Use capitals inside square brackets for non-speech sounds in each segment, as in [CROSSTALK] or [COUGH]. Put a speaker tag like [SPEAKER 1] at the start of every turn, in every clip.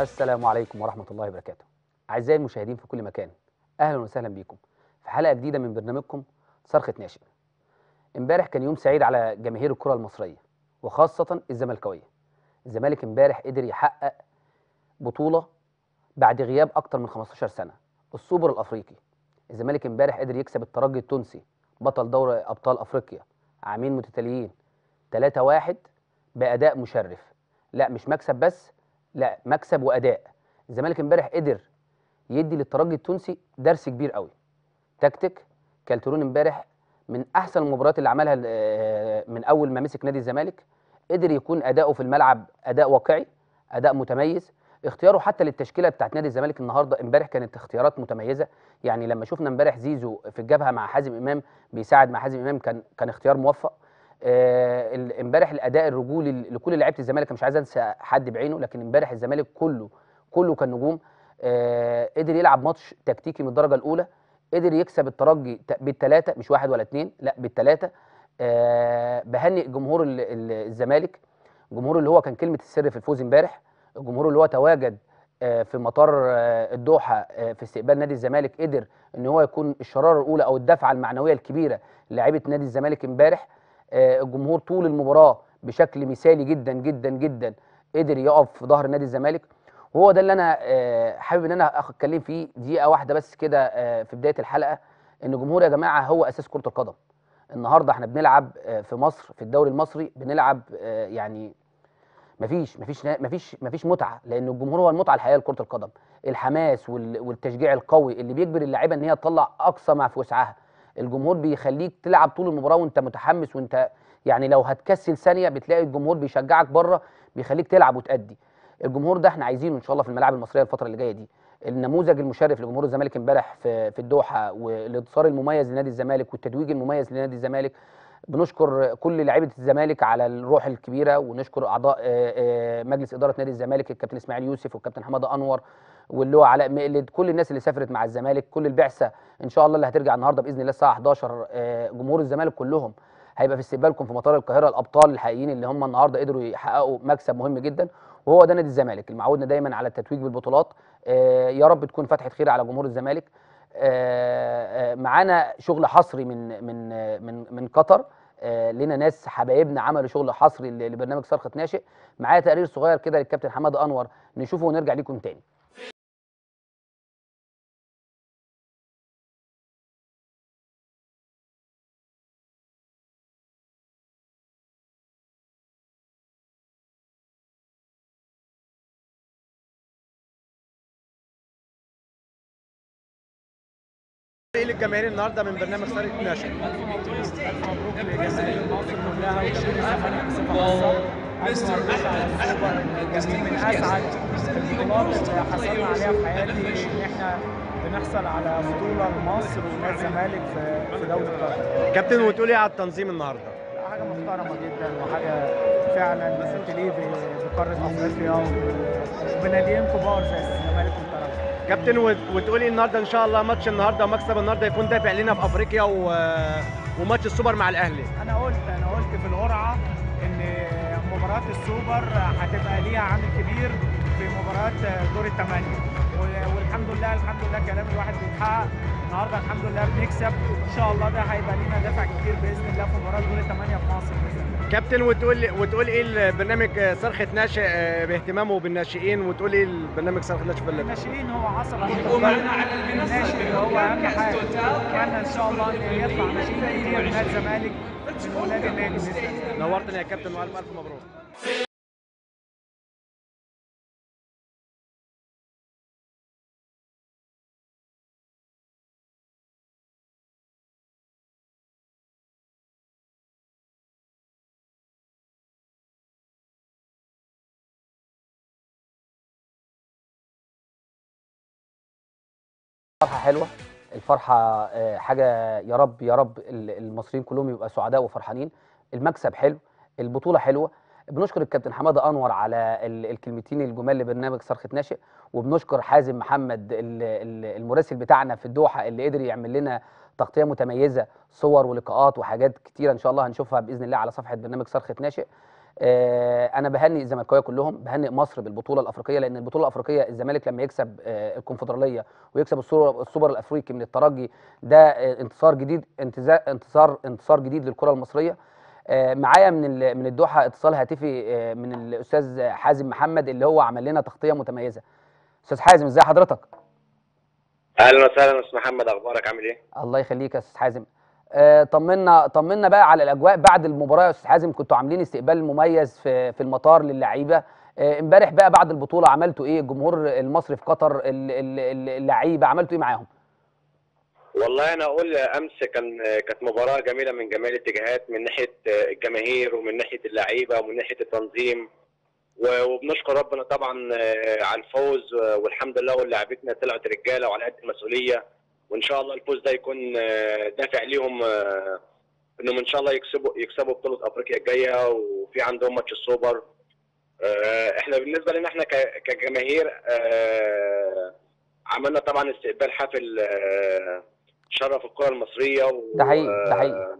[SPEAKER 1] السلام عليكم ورحمة الله وبركاته أعزائي المشاهدين في كل مكان أهلا وسهلا بيكم في حلقة جديدة من برنامجكم صرخة ناشئ امبارح كان يوم سعيد على جماهير الكرة المصرية وخاصة الزملكاوية الزمالك امبارح قدر يحقق بطولة بعد غياب اكثر من 15 سنة السوبر الأفريقي الزمالك امبارح قدر يكسب الترجي التونسي بطل دوري أبطال أفريقيا عامين متتاليين 3-1 بأداء مشرف لا مش مكسب بس لا مكسب واداء الزمالك امبارح قدر يدي للترجي التونسي درس كبير قوي تكتيك كالترون امبارح من احسن المباريات اللي عملها آه، من اول ما مسك نادي الزمالك قدر يكون اداؤه في الملعب اداء واقعي اداء متميز اختياره حتى للتشكيله بتاعت نادي الزمالك النهارده امبارح كانت اختيارات متميزه يعني لما شفنا امبارح زيزو في الجبهه مع حازم امام بيساعد مع حازم امام كان كان اختيار موفق آه، امبارح الاداء الرجولي لكل لعيبه الزمالك مش عايز انسى حد بعينه لكن امبارح الزمالك كله كله كان نجوم آه، قدر يلعب ماتش تكتيكي من الدرجه الاولى قدر يكسب الترجي بالثلاثه مش واحد ولا اثنين لا بالثلاثه آه، بهنئ جمهور الزمالك الجمهور اللي هو كان كلمه السر في الفوز امبارح الجمهور اللي هو تواجد في مطار الدوحه في استقبال نادي الزمالك قدر ان هو يكون الشراره الاولى او الدفعه المعنويه الكبيره لعيبه نادي الزمالك امبارح آه، الجمهور طول المباراه بشكل مثالي جدا جدا جدا قدر يقف في ظهر نادي الزمالك وهو ده اللي انا آه، حابب ان انا اتكلم فيه دقيقه واحده بس كده آه، في بدايه الحلقه ان الجمهور يا جماعه هو اساس كره القدم النهارده احنا بنلعب في مصر في الدوري المصري بنلعب يعني مفيش مفيش مفيش مفيش متعه لان الجمهور هو المتعه الحقيقيه لكره القدم الحماس والتشجيع القوي اللي بيجبر اللعيبه ان هي تطلع اقصى ما في وسعها الجمهور بيخليك تلعب طول المباراه وانت متحمس وانت يعني لو هتكسل ثانيه بتلاقي الجمهور بيشجعك بره بيخليك تلعب وتأدي الجمهور ده احنا عايزينه ان شاء الله في الملاعب المصريه الفتره اللي جايه دي النموذج المشرف لجمهور الزمالك امبارح في في الدوحه والانتصار المميز لنادي الزمالك والتتويج المميز لنادي الزمالك بنشكر كل لعيبه الزمالك على الروح الكبيره ونشكر اعضاء مجلس اداره نادي الزمالك الكابتن اسماعيل يوسف والكابتن حماده انور واللي هو علاء مقلد كل الناس اللي سافرت مع الزمالك كل البعثه ان شاء الله اللي هترجع النهارده باذن الله الساعه 11 آه، جمهور الزمالك كلهم هيبقى في استقبالكم في مطار القاهره الابطال الحقيقيين اللي هم النهارده قدروا يحققوا مكسب مهم جدا وهو ده نادي الزمالك المعودنا دايما على التتويج بالبطولات آه، يا رب تكون فتحه خير على جمهور الزمالك آه، معانا شغل حصري من من من من قطر لنا ناس حبايبنا عملوا شغل حصري لبرنامج صرخه ناشئ معايا تقرير صغير كده للكابتن حماد انور نشوفه ونرجع ليكم تاني
[SPEAKER 2] الجماهير النهارده من برنامج فرقه ناشئ. مستر للجزائر من اسعد البطولات اللي حصلنا عليها في حياتي ان احنا بنحصل على بطوله لمصر ونادي الزمالك في دوري الابطال كابتن وتقول ايه على التنظيم النهارده؟ حاجه محترمه جدا وحاجه فعلا تليق بقاره افريقيا وبناديين كبار زي الزمالك كابتن وتقولي النهارده ان شاء الله ماتش النهارده ومكسب النهارده يكون دافع لنا في افريقيا و... وماتش السوبر مع الاهلي انا قلت انا قلت في القرعه ان مباراه السوبر هتبقى ليها عامل كبير في مباراه دور الثمانيه والحمد لله الحمد لله كلام الواحد بيتحقق النهارده الحمد لله بنكسب ان شاء الله ده هيبقى لينا دافع كتير باذن الله في مباراه دور الثمانيه في مصر باذن الله كابتن وتقول وتقول ايه البرنامج صرخه ناشئ آه، باهتمامه بالناشئين وتقول ايه البرنامج صرخه ناشئ بالنادي؟ الناشئين هو عصر وقمنا على البناء هو اهم حاجه اتمنى ان شاء الله ان يطلع ناشئين كتير من الزمالك نورتنا يا كابتن والف الف مبروك
[SPEAKER 1] فرحه حلوه الفرحه آه، حاجه يا رب يا رب المصريين كلهم يبقى سعداء وفرحانين المكسب حلو البطوله حلوه بنشكر الكابتن حماده انور على الكلمتين الجمال لبرنامج صرخه ناشئ وبنشكر حازم محمد المراسل بتاعنا في الدوحه اللي قدر يعمل لنا تغطيه متميزه صور ولقاءات وحاجات كتيره ان شاء الله هنشوفها باذن الله على صفحه برنامج صرخه ناشئ آه، انا بهني الزمالكاويه كلهم بهني مصر بالبطوله الافريقيه لان البطوله الافريقيه الزمالك لما يكسب آه، الكونفدراليه ويكسب السوبر الافريقي من الترجي ده آه، انتصار جديد انتصار انتصار جديد للكره المصريه معايا من من الدوحه اتصال هاتفي من الاستاذ حازم محمد اللي هو عمل لنا تغطيه متميزه استاذ حازم ازي حضرتك
[SPEAKER 2] اهلا وسهلا استاذ محمد اخبارك عامل ايه
[SPEAKER 1] الله يخليك يا استاذ حازم آه، طمنا طمنا بقى على الاجواء بعد المباراه يا استاذ حازم كنتوا عاملين استقبال مميز في في المطار للعيبه آه، امبارح بقى بعد البطوله عملتوا ايه الجمهور المصري في قطر اللعيبه عملتوا ايه معاهم
[SPEAKER 2] والله انا اقول امس كان كانت مباراه جميله من جميع الاتجاهات من ناحيه الجماهير ومن ناحيه اللعيبه ومن ناحيه التنظيم وبنشكر ربنا طبعا آه، على الفوز والحمد لله واللاعبتنا طلعت رجاله وعلى قد المسؤوليه وان شاء الله الفوز ده يكون آه، دافع ليهم آه، انهم ان شاء الله يكسبوا يكسبوا بطوله افريقيا الجايه وفي عندهم ماتش السوبر آه، احنا بالنسبه لنا احنا كجماهير عملنا طبعا استقبال حافل شرف الكره المصريه و... ده حقيقي ده حقيقي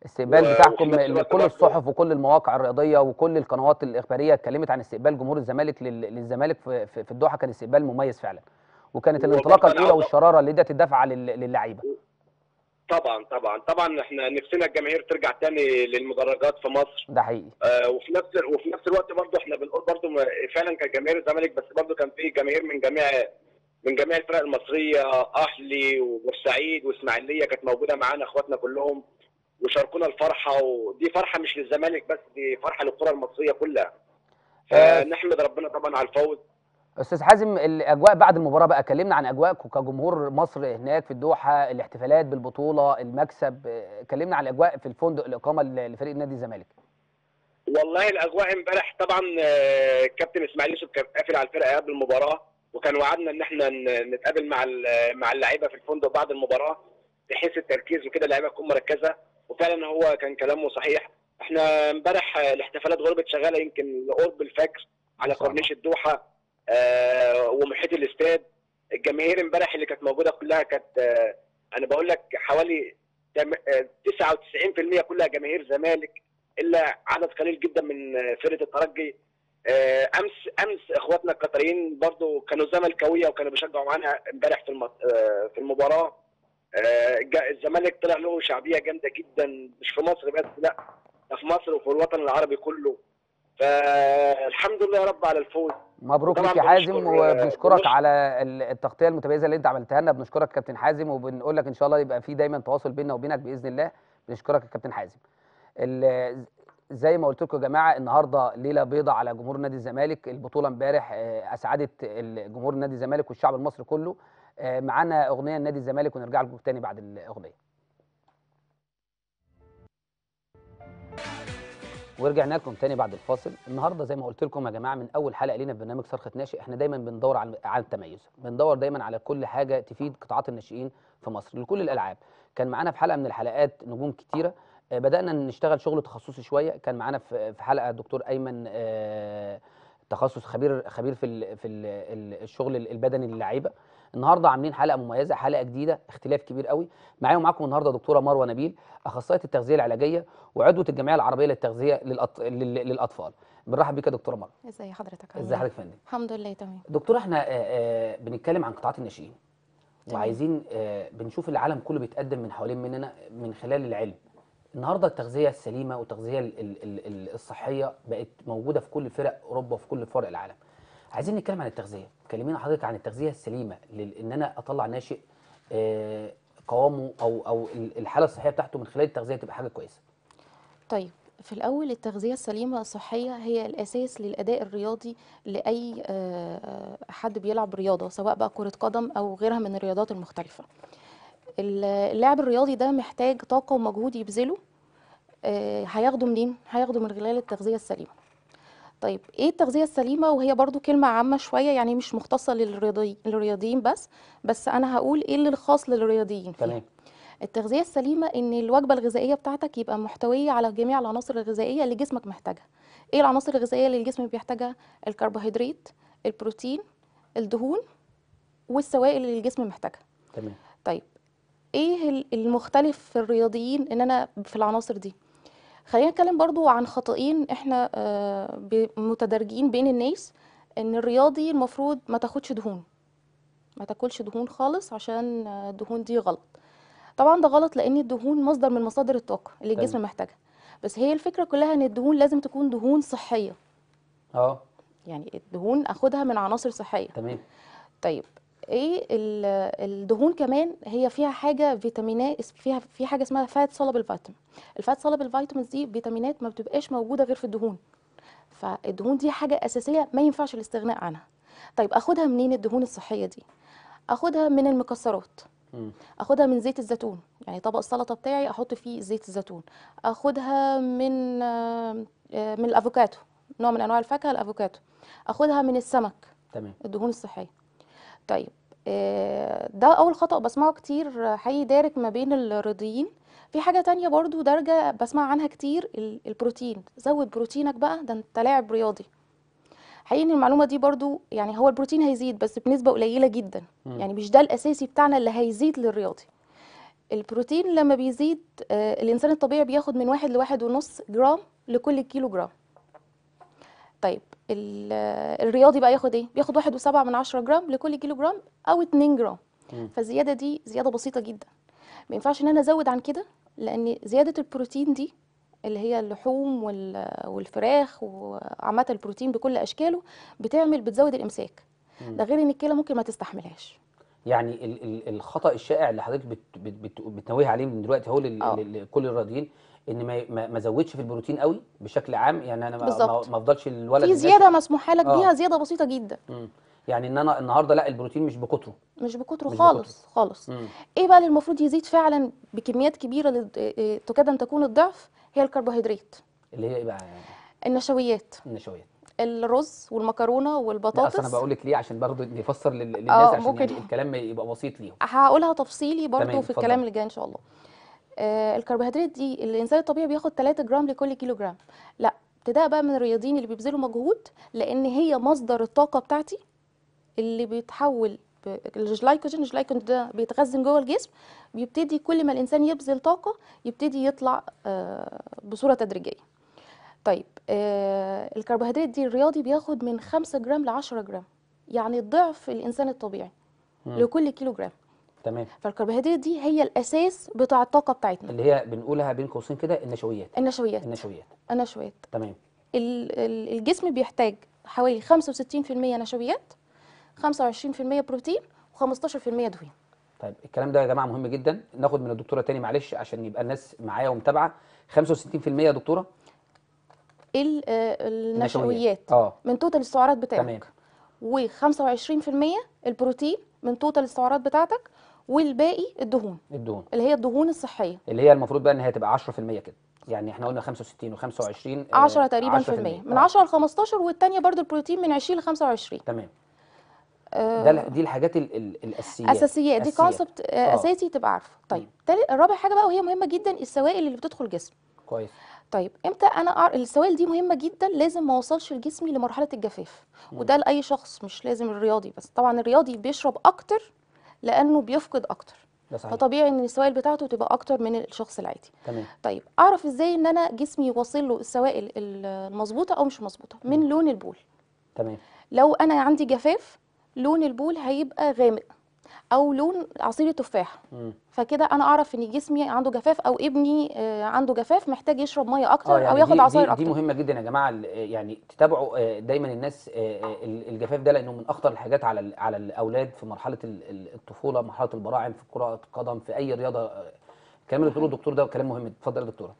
[SPEAKER 1] الاستقبال و... بتاعكم كل الصحف وكل المواقع الرياضيه وكل القنوات الاخباريه اتكلمت عن استقبال جمهور الزمالك للزمالك في الدوحه كان استقبال مميز فعلا وكانت الانطلاقه الاولى والشراره اللي ادت الدفعه للعيبه
[SPEAKER 2] طبعا طبعا طبعا احنا نفسنا الجماهير ترجع تاني للمدرجات في مصر ده حقيقي آه وفي نفس وفي نفس الوقت برضه احنا بنقول برضه فعلا كان جماهير الزمالك بس برضه كان في جماهير من جميع من جميع الفرق المصريه اهلي وبورسعيد واسماعيليه كانت موجوده معانا اخواتنا كلهم وشاركونا الفرحه ودي فرحه مش للزمالك بس دي فرحه للكره المصريه كلها آه. آه، نحمد ربنا طبعا على الفوز
[SPEAKER 1] استاذ حازم الاجواء بعد المباراه بقى كلمنا عن اجواءكم كجمهور مصر هناك في الدوحه الاحتفالات بالبطوله المكسب كلمنا عن الاجواء في الفندق الاقامه لفريق نادي الزمالك
[SPEAKER 2] والله الاجواء امبارح طبعا آه، كابتن اسماعيل يوسف كان قافل على الفرقه قبل المباراه وكان وعدنا ان احنا نتقابل مع مع اللعيبه في الفندق بعد المباراه بحيث التركيز وكده اللعيبه تكون مركزه وفعلا هو كان كلامه صحيح احنا امبارح آه، الاحتفالات غربت شغاله يمكن لقرب الفجر على كورنيش الدوحه آه، ومحيط الاستاد الجماهير امبارح اللي كانت موجوده كلها كانت آه، انا بقول لك حوالي 99% آه، كلها جماهير زمالك الا عدد قليل جدا من فرقه الترجي امس امس اخواتنا القطريين برضو كانوا زملكاويه وكانوا بيشجعوا معانا امبارح في في المباراه الزمالك طلع له شعبيه جامده جدا مش في مصر بس لا ده في مصر وفي الوطن العربي كله فالحمد لله يا رب على الفوز
[SPEAKER 1] مبروك لك يا حازم وبنشكرك على التغطيه المتميزه اللي انت عملتها لنا بنشكرك كابتن حازم وبنقول لك ان شاء الله يبقى في دايما تواصل بيننا وبينك باذن الله بنشكرك يا كابتن حازم زي ما قلت لكم يا جماعه النهارده ليله بيضاء على جمهور نادي الزمالك البطوله امبارح آه، اسعدت جمهور نادي الزمالك والشعب المصري كله آه، معانا اغنيه نادي الزمالك ونرجع لكم تاني بعد الاغنيه ورجعنا لكم تاني بعد الفاصل النهارده زي ما قلت لكم يا جماعه من اول حلقه لينا في برنامج صرخه ناشئ احنا دايما بندور على على التميز بندور دايما على كل حاجه تفيد قطاعات الناشئين في مصر لكل الالعاب كان معانا في حلقه من الحلقات نجوم كتيره آه، بدانا نشتغل شغل تخصصي شويه كان معانا في حلقه الدكتور ايمن آه، تخصص خبير خبير في في الشغل البدني للعيبه النهارده عاملين حلقه مميزه حلقه جديده اختلاف كبير قوي معايا ومعاكم النهارده دكتوره مروه نبيل اخصائيه التغذيه العلاجيه وعضوه الجمعيه العربيه للتغذيه للأط... للاطفال بنرحب بيك يا دكتوره مروه
[SPEAKER 3] ازي حضرتك ازي حضرتك يا فندم ايه؟ الحمد لله تمام
[SPEAKER 1] دكتوره احنا آآ آه، آآ آه، بنتكلم عن قطاعات الناشئين وعايزين آه، بنشوف العالم كله بيتقدم من حوالين مننا من خلال العلم النهارده التغذيه السليمه والتغذيه الصحيه بقت موجوده في كل فرق اوروبا وفي كل فرق العالم عايزين نتكلم عن التغذيه كلمينا حضرتك عن التغذيه السليمه ان انا اطلع ناشئ آه، قوامه او او الحاله الصحيه بتاعته من خلال التغذيه تبقى حاجه كويسه
[SPEAKER 3] طيب في الأول التغذية السليمة الصحية هي الأساس للأداء الرياضي لأي آه، حد بيلعب رياضة سواء بقى كرة قدم أو غيرها من الرياضات المختلفة اللاعب الرياضي ده محتاج طاقة ومجهود يبذله آه، هياخده منين؟ هياخده من خلال التغذية السليمة طيب ايه التغذيه السليمه وهي برضو كلمه عامه شويه يعني مش مختصه للرياضيين بس بس انا هقول ايه اللي الخاص للرياضيين تمام التغذيه السليمه ان الوجبه الغذائيه بتاعتك يبقى محتويه على جميع العناصر الغذائيه اللي جسمك محتاجها ايه العناصر الغذائيه اللي الجسم بيحتاجها الكربوهيدرات البروتين الدهون والسوائل اللي الجسم محتاجها تمام طيب ايه المختلف في الرياضيين ان انا في العناصر دي خلينا نتكلم برضو عن خطئين احنا آه، متدرجين بين الناس ان الرياضي المفروض ما تاخدش دهون ما تاكلش دهون خالص عشان آه، الدهون دي غلط طبعا ده غلط لان الدهون مصدر من مصادر الطاقه اللي الجسم محتاجها بس هي الفكره كلها ان الدهون لازم تكون دهون صحيه اه يعني الدهون اخدها من عناصر صحيه تمام طيب ايه الدهون كمان هي فيها حاجه فيتامينات فيها في حاجه اسمها فات صلب الفيتامين الفات صلب الفيتامينز دي فيتامينات ما بتبقاش موجوده غير في الدهون فالدهون دي حاجه اساسيه ما ينفعش الاستغناء عنها طيب اخدها منين الدهون الصحيه دي اخدها من المكسرات اخدها من زيت الزيتون يعني طبق السلطه بتاعي احط فيه زيت الزيتون اخدها من آه، من الافوكادو نوع من انواع الفاكهه الافوكادو اخدها من السمك تمام الدهون الصحيه طيب آه، ده اول خطأ بسمعه كتير حقيقي دارك ما بين الرياضيين في حاجة تانية برضو دارجة بسمع عنها كتير البروتين زود بروتينك بقى ده انت لاعب رياضي حقيقي ان المعلومه دي برضو يعني هو البروتين هيزيد بس بنسبه قليله جدا م. يعني مش ده الاساسي بتاعنا اللي هيزيد للرياضي البروتين لما بيزيد آه، الانسان الطبيعي بياخد من واحد لواحد ونص جرام لكل كيلو جرام طيب الرياضي بقى ياخد ايه؟ بياخد 1.7 من عشرة جرام لكل كيلو جرام او 2 جرام م. فالزياده دي زياده بسيطه جدا ما ينفعش ان انا ازود عن كده لان زياده البروتين دي اللي هي اللحوم والفراخ وعامه البروتين بكل اشكاله بتعمل بتزود الامساك ده غير ان الكلى ممكن ما تستحملهاش
[SPEAKER 1] يعني الخطا الشائع اللي حضرتك بتنويه عليه من دلوقتي هو آه. لكل الرياضيين ان ما ما ازودش في البروتين قوي بشكل عام يعني انا بالزبط. ما افضلش الولد في زياده
[SPEAKER 3] مسموح لك بيها آه. زياده بسيطه جدا
[SPEAKER 1] مم. يعني ان انا النهارده لا البروتين مش بكتره
[SPEAKER 3] مش بكتره مش خالص بكتره. خالص مم. ايه بقى اللي المفروض يزيد فعلا بكميات كبيره آه، آه، تكاد ان تكون الضعف هي الكربوهيدرات اللي هي ايه بقى النشويات النشويات الرز والمكرونه والبطاطس انا بقول
[SPEAKER 1] لك ليه عشان برضه نفسر للناس عشان ممكن. الكلام يبقى بسيط ليهم
[SPEAKER 3] هقولها تفصيلي برضه في الكلام اللي جاي ان شاء الله آه، الكربوهيدرات دي الانسان الطبيعي بياخد 3 جرام لكل كيلو جرام لا ابتداء بقى من الرياضيين اللي بيبذلوا مجهود لان هي مصدر الطاقه بتاعتي اللي بيتحول الجلايكوجين الجلايكوجين ده بيتخزن جوه الجسم بيبتدي كل ما الانسان يبذل طاقه يبتدي يطلع آه، بصوره تدريجيه طيب آه، الكربوهيدرات دي الرياضي بياخد من 5 جرام ل 10 جرام يعني ضعف الانسان الطبيعي لكل كيلو جرام تمام فالكربوهيدرات دي هي الاساس بتاع الطاقه بتاعتنا
[SPEAKER 1] اللي هي بنقولها بين قوسين كده النشويات النشويات النشويات النشويات تمام
[SPEAKER 3] الجسم بيحتاج حوالي 65% نشويات 25% بروتين و15% دهون
[SPEAKER 1] طيب الكلام ده يا جماعه مهم جدا ناخد من الدكتوره تاني معلش عشان يبقى الناس معايا ومتابعه 65% يا دكتوره
[SPEAKER 3] آه، النشويات آه. من توتال السعرات بتاعتك تمام و25% البروتين من توتال السعرات بتاعتك والباقي الدهون الدهون اللي هي الدهون الصحيه
[SPEAKER 1] اللي هي المفروض بقى ان هي تبقى 10% كده يعني احنا قلنا 65 و25 10 تقريبا 10 في المية. من 10
[SPEAKER 3] آه. ل 15 والثانيه برضو البروتين من 20 ل 25 تمام آه، ده
[SPEAKER 1] دي الحاجات ال ال الاساسيات اساسيات دي كونسبت آه، اساسي
[SPEAKER 3] تبقى عارفه طيب رابع حاجه بقى وهي مهمه جدا السوائل اللي بتدخل الجسم كويس طيب امتى انا أعرف السوائل دي مهمه جدا لازم ما اوصلش لجسمي لمرحله الجفاف وده لاي شخص مش لازم الرياضي بس طبعا الرياضي بيشرب اكتر لانه بيفقد اكتر صحيح. فطبيعي ان السوائل بتاعته تبقى اكتر من الشخص العادي تمام طيب اعرف ازاي ان انا جسمي واصل له السوائل المظبوطه او مش مظبوطه من لون البول تمام لو انا عندي جفاف لون البول هيبقى غامق او لون عصير التفاح فكده انا اعرف ان جسمي عنده جفاف او ابني آه، عنده جفاف محتاج يشرب ميه اكتر آه يعني او ياخد عصاير اكتر دي
[SPEAKER 1] مهمه جدا يا جماعه يعني تتابعوا آه، دايما الناس آه، الجفاف ده لانه من اخطر الحاجات على على الاولاد في مرحله الطفوله مرحله البراعم في كره القدم في اي رياضه الكلام اللي بتقوله الدكتور ده كلام مهم اتفضل يا دكتوره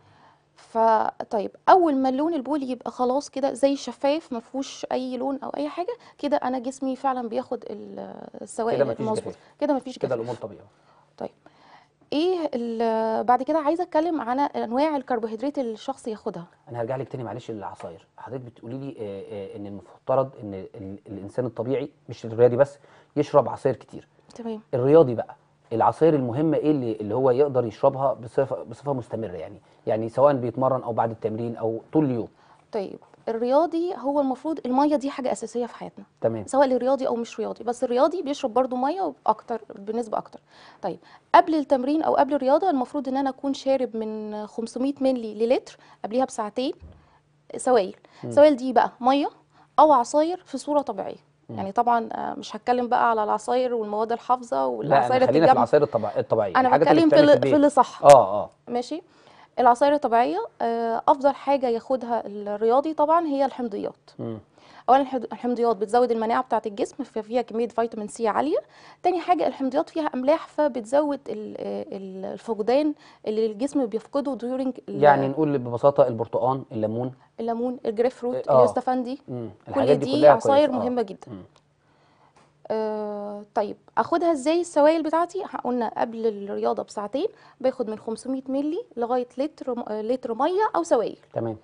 [SPEAKER 3] فطيب اول ما اللون البولي يبقى خلاص كده زي شفاف ما فيهوش اي لون او اي حاجه كده انا جسمي فعلا بياخد السوائل المظبوط كده مفيش جفاف كده الامور طبيعيه طيب ايه بعد كده عايزه اتكلم على انواع الكربوهيدرات اللي الشخص ياخدها
[SPEAKER 1] انا هرجع لك تاني معلش للعصاير حضرتك بتقولي لي آه، آه، ان المفترض ان الانسان الطبيعي مش الرياضي بس يشرب عصاير كتير تمام الرياضي بقى العصاير المهمه ايه اللي, اللي هو يقدر يشربها بصفه بصفه مستمره يعني يعني سواء بيتمرن او بعد التمرين او طول اليوم
[SPEAKER 3] طيب الرياضي هو المفروض الميه دي حاجه اساسيه في حياتنا تمام سواء للرياضي او مش رياضي بس الرياضي بيشرب برضو ميه اكتر بنسبه اكتر طيب قبل التمرين او قبل الرياضه المفروض ان انا اكون شارب من 500 مللي للتر قبليها بساعتين سوائل سوائل دي بقى ميه او عصاير في صوره طبيعيه يعني طبعا آه، مش هتكلم بقى على العصاير والمواد الحافظه والعصاير لا خلينا في العصاير
[SPEAKER 1] الطبيعيه انا بتكلم في, في اللي صح اه اه
[SPEAKER 3] ماشي العصائر الطبيعيه آه، افضل حاجه ياخدها الرياضي طبعا هي الحمضيات اولا الحمضيات بتزود المناعه بتاعه الجسم ففيها كميه فيتامين سي عاليه تاني حاجه الحمضيات فيها املاح فبتزود آه، الفقدان اللي الجسم بيفقده ديورنج يعني
[SPEAKER 1] نقول ببساطه البرتقان الليمون
[SPEAKER 3] الليمون الجريف فروت آه. اليوستافندي كل دي, دي عصاير آه. مهمه آه. جدا آه طيب اخدها ازاي السوائل بتاعتي قلنا قبل الرياضه بساعتين باخد من 500 مللي لغايه لتر آه، لتر ميه او سوائل تمام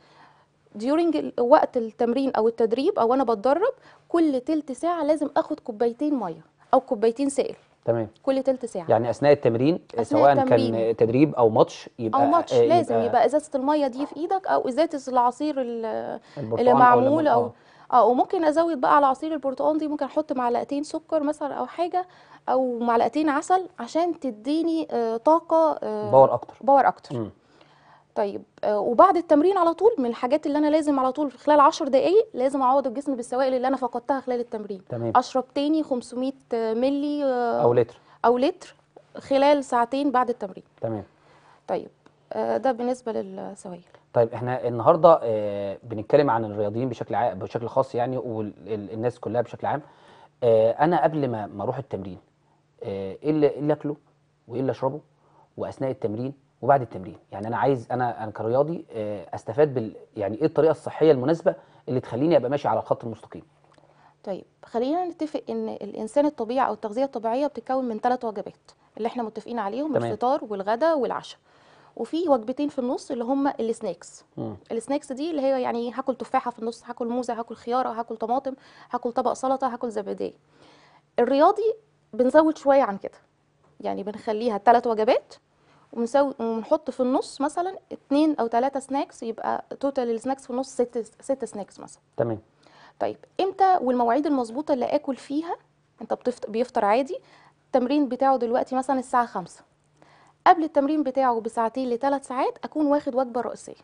[SPEAKER 3] ديورنج وقت التمرين او التدريب او انا بتدرب كل تلت ساعه لازم اخد كوبايتين ميه او كوبايتين سائل تمام كل تلت ساعه
[SPEAKER 1] يعني اثناء التمرين أثناء سواء التمرين. كان تدريب او ماتش يبقى او ماتش آه، لازم يبقى, يبقى
[SPEAKER 3] ازازه الميه دي في ايدك او ازازه العصير اللي معمول او, أو, آه. أو اه وممكن ازود بقى على عصير البرتقال دي ممكن احط معلقتين سكر مثلا او حاجه او معلقتين عسل عشان تديني آه طاقه آه باور اكتر باور اكتر م. طيب آه وبعد التمرين على طول من الحاجات اللي انا لازم على طول خلال 10 دقائق لازم اعوض الجسم بالسوائل اللي انا فقدتها خلال التمرين تمام. اشرب تاني 500 ملي آه او لتر او لتر خلال ساعتين بعد التمرين تمام طيب آه ده بالنسبه للسوائل
[SPEAKER 1] طيب احنا النهارده آه، بنتكلم عن الرياضيين بشكل عام بشكل خاص يعني والناس كلها بشكل عام آه، انا قبل ما ما اروح التمرين آه، إيه, ايه اللي, اكله وايه اللي اشربه واثناء التمرين وبعد التمرين يعني انا عايز انا انا كرياضي استفاد بال يعني ايه الطريقه الصحيه المناسبه اللي تخليني ابقى ماشي على الخط المستقيم
[SPEAKER 3] طيب خلينا نتفق ان الانسان الطبيعي او التغذيه الطبيعيه بتتكون من ثلاث وجبات اللي احنا متفقين عليهم الفطار والغداء والعشاء وفي وجبتين في النص اللي هم السناكس السناكس دي اللي هي يعني هاكل تفاحه في النص هاكل موزه هاكل خياره هاكل طماطم هاكل طبق سلطه هاكل زباديه الرياضي بنزود شويه عن كده يعني بنخليها ثلاث وجبات ونحط في النص مثلا اثنين او ثلاثه سناكس يبقى توتال السناكس في النص ست ست سناكس مثلا تمام طيب امتى والمواعيد المظبوطه اللي اكل فيها انت بتفطر بيفطر عادي التمرين بتاعه دلوقتي مثلا الساعه 5 قبل التمرين بتاعه بساعتين لثلاث ساعات اكون واخد وجبه رئيسيه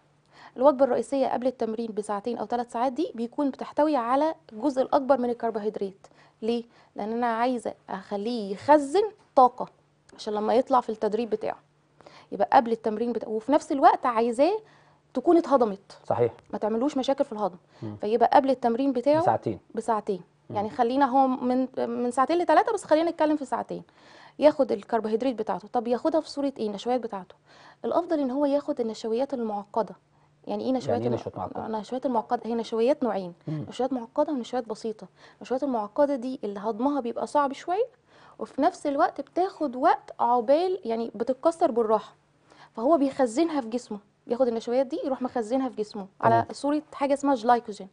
[SPEAKER 3] الوجبه الرئيسيه قبل التمرين بساعتين او ثلاث ساعات دي بيكون بتحتوي على الجزء الاكبر من الكربوهيدرات ليه لان انا عايزه اخليه يخزن طاقه عشان لما يطلع في التدريب بتاعه يبقى قبل التمرين بتاعه وفي نفس الوقت عايزاه تكون اتهضمت صحيح ما تعملوش مشاكل في الهضم فيبقى قبل التمرين بتاعه بساعتين بساعتين يعني خلينا هو من من ساعتين لثلاثه بس خلينا نتكلم في ساعتين ياخد الكربوهيدرات بتاعته طب ياخدها في صوره ايه النشويات بتاعته الافضل ان هو ياخد النشويات المعقده يعني ايه نشويات يعني إيه نشويات معقده آه، نشويات المعقده هي نشويات نوعين مم. نشويات معقده ونشويات بسيطه النشويات المعقده دي اللي هضمها بيبقى صعب شويه وفي نفس الوقت بتاخد وقت عقبال يعني بتتكسر بالراحه فهو بيخزنها في جسمه ياخد النشويات دي يروح مخزنها في جسمه طبعا. على صوره حاجه اسمها جلايكوجين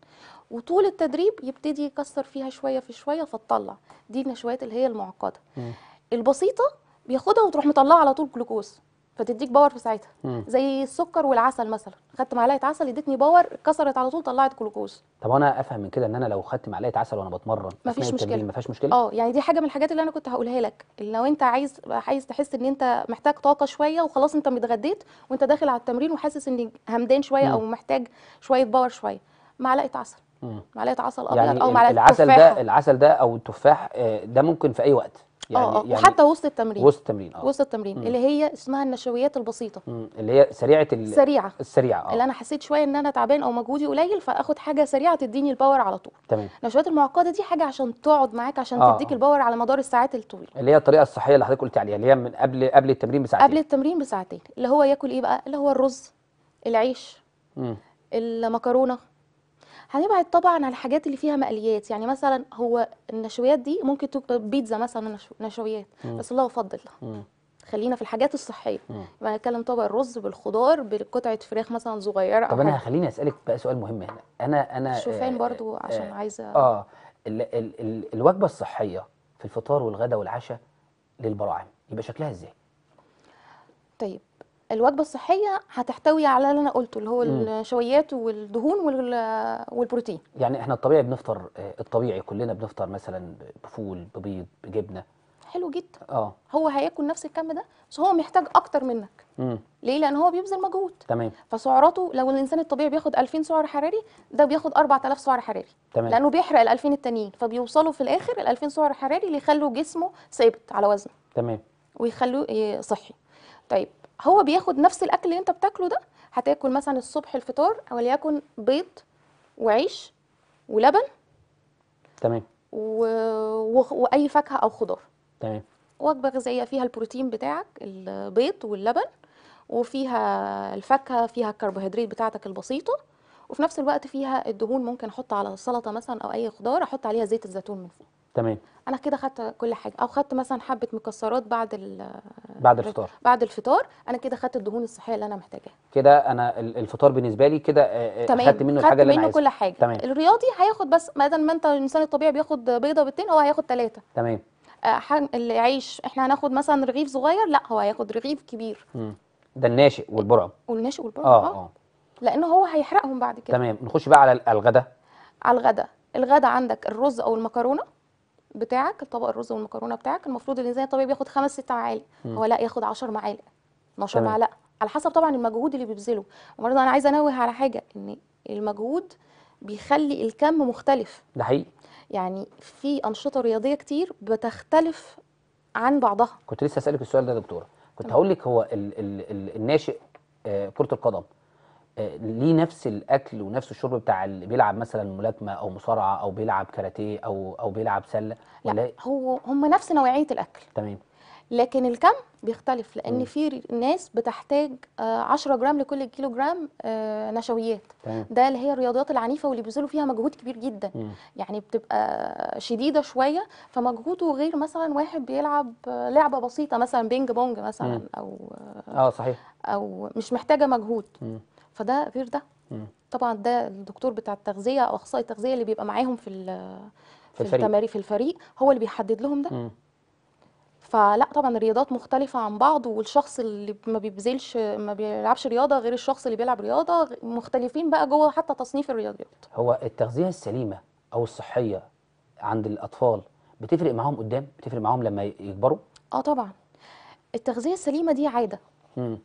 [SPEAKER 3] وطول التدريب يبتدي يكسر فيها شويه في شويه فتطلع دي النشويات اللي هي المعقده مم. البسيطه بياخدها وتروح مطلعه على طول جلوكوز فتديك باور في ساعتها مم. زي السكر والعسل مثلا خدت معلقه عسل ادتني باور كسرت على طول طلعت جلوكوز
[SPEAKER 1] طب انا افهم من كده ان انا لو خدت معلقه عسل وانا بتمرن مفيش مشكله مفيش مشكله اه
[SPEAKER 3] يعني دي حاجه من الحاجات اللي انا كنت هقولها لك لو انت عايز عايز تحس ان انت محتاج طاقه شويه وخلاص انت متغديت وانت داخل على التمرين وحاسس ان همدان شويه مم. او محتاج شويه باور شويه معلقه عسل مم. معلقه عسل ابيض يعني او معلقه العسل تفاحة. ده
[SPEAKER 1] العسل ده او التفاح آه، ده ممكن في اي وقت آه، يعني, آه يعني وحتى وسط التمرين وسط التمرين اه وسط
[SPEAKER 3] التمرين مم. اللي هي اسمها النشويات البسيطه
[SPEAKER 1] مم. اللي هي سريعه ال... السريعه آه.
[SPEAKER 3] اللي انا حسيت شويه ان انا تعبان او مجهودي قليل فاخد حاجه سريعه تديني الباور على طول تمام النشويات المعقده دي حاجه عشان تقعد معاك عشان آه. تديك آه. الباور على مدار الساعات الطويله اللي
[SPEAKER 1] هي الطريقه الصحيه اللي حضرتك قلت عليها اللي هي من قبل قبل التمرين بساعتين قبل
[SPEAKER 3] التمرين بساعتين اللي هو ياكل ايه بقى اللي هو الرز العيش مم. المكرونه هنبعد طبعا عن الحاجات اللي فيها مقليات يعني مثلا هو النشويات دي ممكن تبقى بيتزا مثلا نشويات مم. بس الله يفضل خلينا في الحاجات الصحيه يبقى هنتكلم طبعا الرز بالخضار بقطعه فراخ مثلا صغيره طب انا
[SPEAKER 1] خليني اسالك بقى سؤال مهم هنا انا انا شوفان آه برضو آه، عشان آه عايزه اه الـ الـ الـ الوجبه الصحيه في الفطار والغداء والعشاء للبراعم يبقى شكلها ازاي
[SPEAKER 3] طيب الوجبه الصحيه هتحتوي على اللي انا قلته اللي هو الشويات والدهون والبروتين
[SPEAKER 1] يعني احنا الطبيعي بنفطر آه، الطبيعي كلنا بنفطر مثلا بفول ببيض بجبنه حلو جدا اه
[SPEAKER 3] هو هياكل نفس الكم ده بس هو محتاج اكتر منك مم. ليه لان هو بيبذل مجهود تمام فسعراته لو الانسان الطبيعي بياخد 2000 سعر حراري ده بياخد 4000 سعر حراري تمام لانه بيحرق ال 2000 التانيين فبيوصلوا في الاخر ال 2000 سعر حراري اللي يخلوا جسمه ثابت على وزنه تمام ويخلوه آه، صحي طيب هو بياخد نفس الاكل اللي انت بتاكله ده هتاكل مثلا الصبح الفطار ليكن بيض وعيش ولبن تمام و... و... واي فاكهه او خضار تمام وجبه غذائيه فيها البروتين بتاعك البيض واللبن وفيها الفاكهه فيها الكربوهيدرات بتاعتك البسيطه وفي نفس الوقت فيها الدهون ممكن احط على السلطه مثلا او اي خضار احط عليها زيت الزيتون من فوق تمام انا كده خدت كل حاجه او خدت مثلا حبه مكسرات بعد بعد الفطار بعد الفطار انا كده خدت الدهون الصحيه اللي انا محتاجاها
[SPEAKER 1] كده انا الفطار بالنسبه لي كده خدت منه الحاجه اللي انا عايزها كل حاجه تمام.
[SPEAKER 3] الرياضي هياخد بس بدل ما انت الانسان الطبيعي بياخد بيضه بيضتين هو هياخد ثلاثه تمام آه، العيش احنا هناخد مثلا رغيف صغير لا هو هياخد رغيف كبير
[SPEAKER 1] مم. ده الناشئ والبرعم
[SPEAKER 3] والناشئ والبرعم اه اه, آه. لان هو هيحرقهم بعد كده تمام
[SPEAKER 1] نخش بقى على الغداء
[SPEAKER 3] على الغداء الغداء عندك الرز او المكرونه بتاعك الطبق الرز والمكرونه بتاعك المفروض الانسان الطبيعي بياخد خمس ست معالق هو لا ياخد 10 معالق 12 معلقه على حسب طبعا المجهود اللي بيبذله برضه انا عايزه انوه على حاجه ان المجهود بيخلي الكم مختلف ده حقيقي يعني في انشطه رياضيه كتير بتختلف عن بعضها
[SPEAKER 1] كنت لسه اسالك السؤال ده يا دكتوره كنت هقول لك هو الـ الـ الـ الناشئ آه، كره القدم ليه نفس الاكل ونفس الشرب بتاع اللي بيلعب مثلا ملاكمه او مصارعه او بيلعب كاراتيه او او بيلعب سله ولا إيه؟
[SPEAKER 3] هو هم نفس نوعيه الاكل تمام لكن الكم بيختلف لان في ناس بتحتاج 10 آه، جرام لكل كيلو جرام آه، نشويات تمام. ده اللي هي الرياضات العنيفه واللي بيبذلوا فيها مجهود كبير جدا مم. يعني بتبقى شديده شويه فمجهوده غير مثلا واحد بيلعب آه، لعبه بسيطه مثلا بينج بونج مثلا مم. او اه صحيح او مش محتاجه مجهود مم. فده غير ده طبعا ده الدكتور بتاع التغذيه او اخصائي التغذيه اللي بيبقى معاهم في في التمارين في الفريق هو اللي بيحدد لهم ده م. فلا طبعا الرياضات مختلفة عن بعض والشخص اللي ما بيبذلش ما بيلعبش رياضة غير الشخص اللي بيلعب رياضة مختلفين بقى جوه حتى تصنيف الرياضيات
[SPEAKER 1] هو التغذية السليمة أو الصحية عند الأطفال بتفرق معاهم قدام بتفرق معاهم لما يكبروا؟
[SPEAKER 3] اه طبعا التغذية السليمة دي عادة مم.